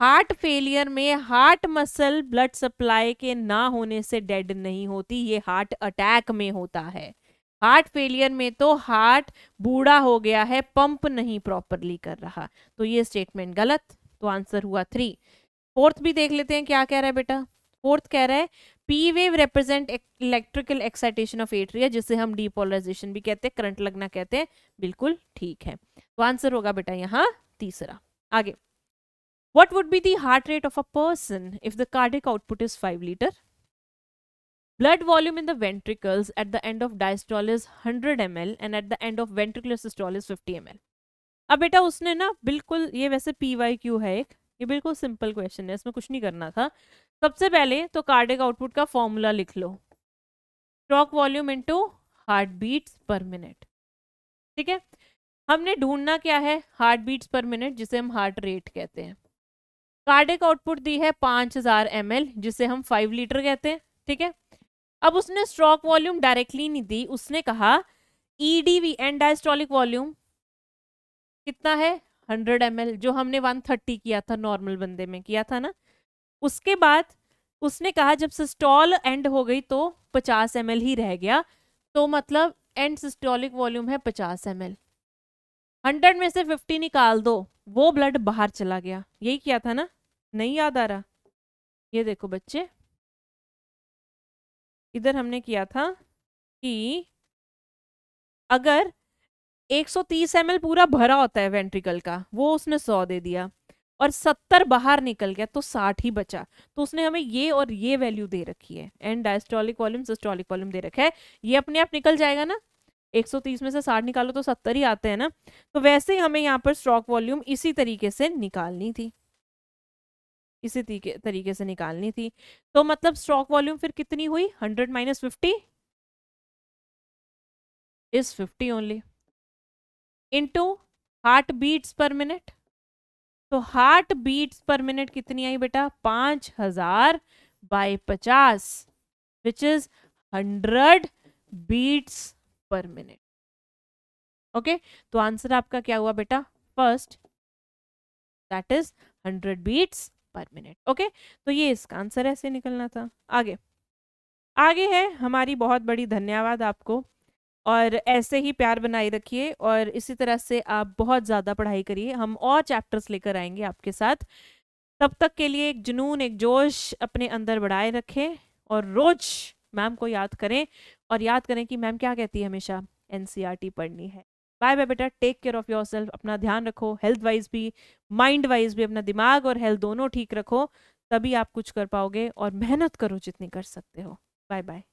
हार्ट फेलियर में हार्ट मसल ब्लड सप्लाई के ना होने से डेड नहीं होती ये हार्ट अटैक में होता है हार्ट फेलियर में तो हार्ट बूढ़ा हो गया है पंप नहीं प्रॉपरली कर रहा तो ये स्टेटमेंट गलत तो आंसर हुआ थ्री फोर्थ भी देख लेते हैं क्या कह रहा है बेटा फोर्थ कह रहा है P wave represent electrical excitation of atria जिसे हम डीपोलराइजेशन भी कहते हैं करंट लगना कहते हैं बिल्कुल ठीक है तो आंसर होगा बेटा यहाँ तीसरा आगे what would be the heart rate of a person if the cardiac output is five litre blood volume in the ventricles at the end of diastole is hundred M L and at the end of ventricular systole is fifty M L अब बेटा उसने ना बिल्कुल ये वैसे पी वाई क्यू है एक ये बिल्कुल सिंपल क्वेश्चन है इसमें कुछ नहीं करना था सबसे पहले तो कार्डिक आउटपुट का फॉर्मूला लिख लो stroke volume into heart beats per minute ठीक है हमने ढूंढना क्या है हार्ट बीट्स पर मिनट जिसे हम हार्ट रेट कहते हैं कार्डिक आउटपुट दी है पाँच हज़ार एम जिसे हम फाइव लीटर कहते हैं ठीक है अब उसने स्ट्रॉक वॉल्यूम डायरेक्टली नहीं दी उसने कहा E D V end diastolic volume कितना है हंड्रेड एम जो हमने वन थर्टी किया था नॉर्मल बंदे में किया था ना उसके बाद उसने कहा जब सिस्टॉल एंड हो गई तो 50 एम ही रह गया तो मतलब एंड सिस्टोलिक वॉल्यूम है 50 एम एल हंड्रेड में से 50 निकाल दो वो ब्लड बाहर चला गया यही किया था ना नहीं याद आ रहा ये देखो बच्चे इधर हमने किया था कि अगर 130 सौ पूरा भरा होता है वेंट्रिकल का वो उसने 100 दे दिया और सत्तर बाहर निकल गया तो साठ ही बचा तो उसने हमें ये और ये वैल्यू दे रखी है end diastolic volume systolic volume दे रखा है ये अपने आप निकल जाएगा ना 130 में से 60 निकालो तो 70 ही आते हैं ना तो वैसे ही हमें यहाँ पर स्टॉक वॉल्यूम इसी तरीके से निकालनी थी इसी तरीके से निकालनी थी तो मतलब स्टॉक वॉल्यूम फिर कितनी हुई 100 minus fifty is 50 only into heart beats per minute तो हार्ट बीट्स पर मिनट कितनी आई बेटा पांच हजार बाय पचास which is hundred beats per minute okay तो आंसर आपका क्या हुआ बेटा first that is hundred beats per minute okay तो ये इसका आंसर ऐसे निकलना था आगे आगे है हमारी बहुत बड़ी धन्यवाद आपको और ऐसे ही प्यार बनाए रखिए और इसी तरह से आप बहुत ज़्यादा पढ़ाई करिए हम और चैप्टर्स लेकर आएंगे आपके साथ तब तक के लिए एक जुनून एक जोश अपने अंदर बढ़ाए रखें और रोज मैम को याद करें और याद करें कि मैम क्या कहती है हमेशा एन पढ़नी है बाय बाय बेटा take care of yourself अपना ध्यान रखो हेल्थ वाइज भी माइंड वाइज भी अपना दिमाग और हेल्थ दोनों ठीक रखो तभी आप कुछ कर पाओगे और मेहनत करो जितनी कर सकते हो बाय बाय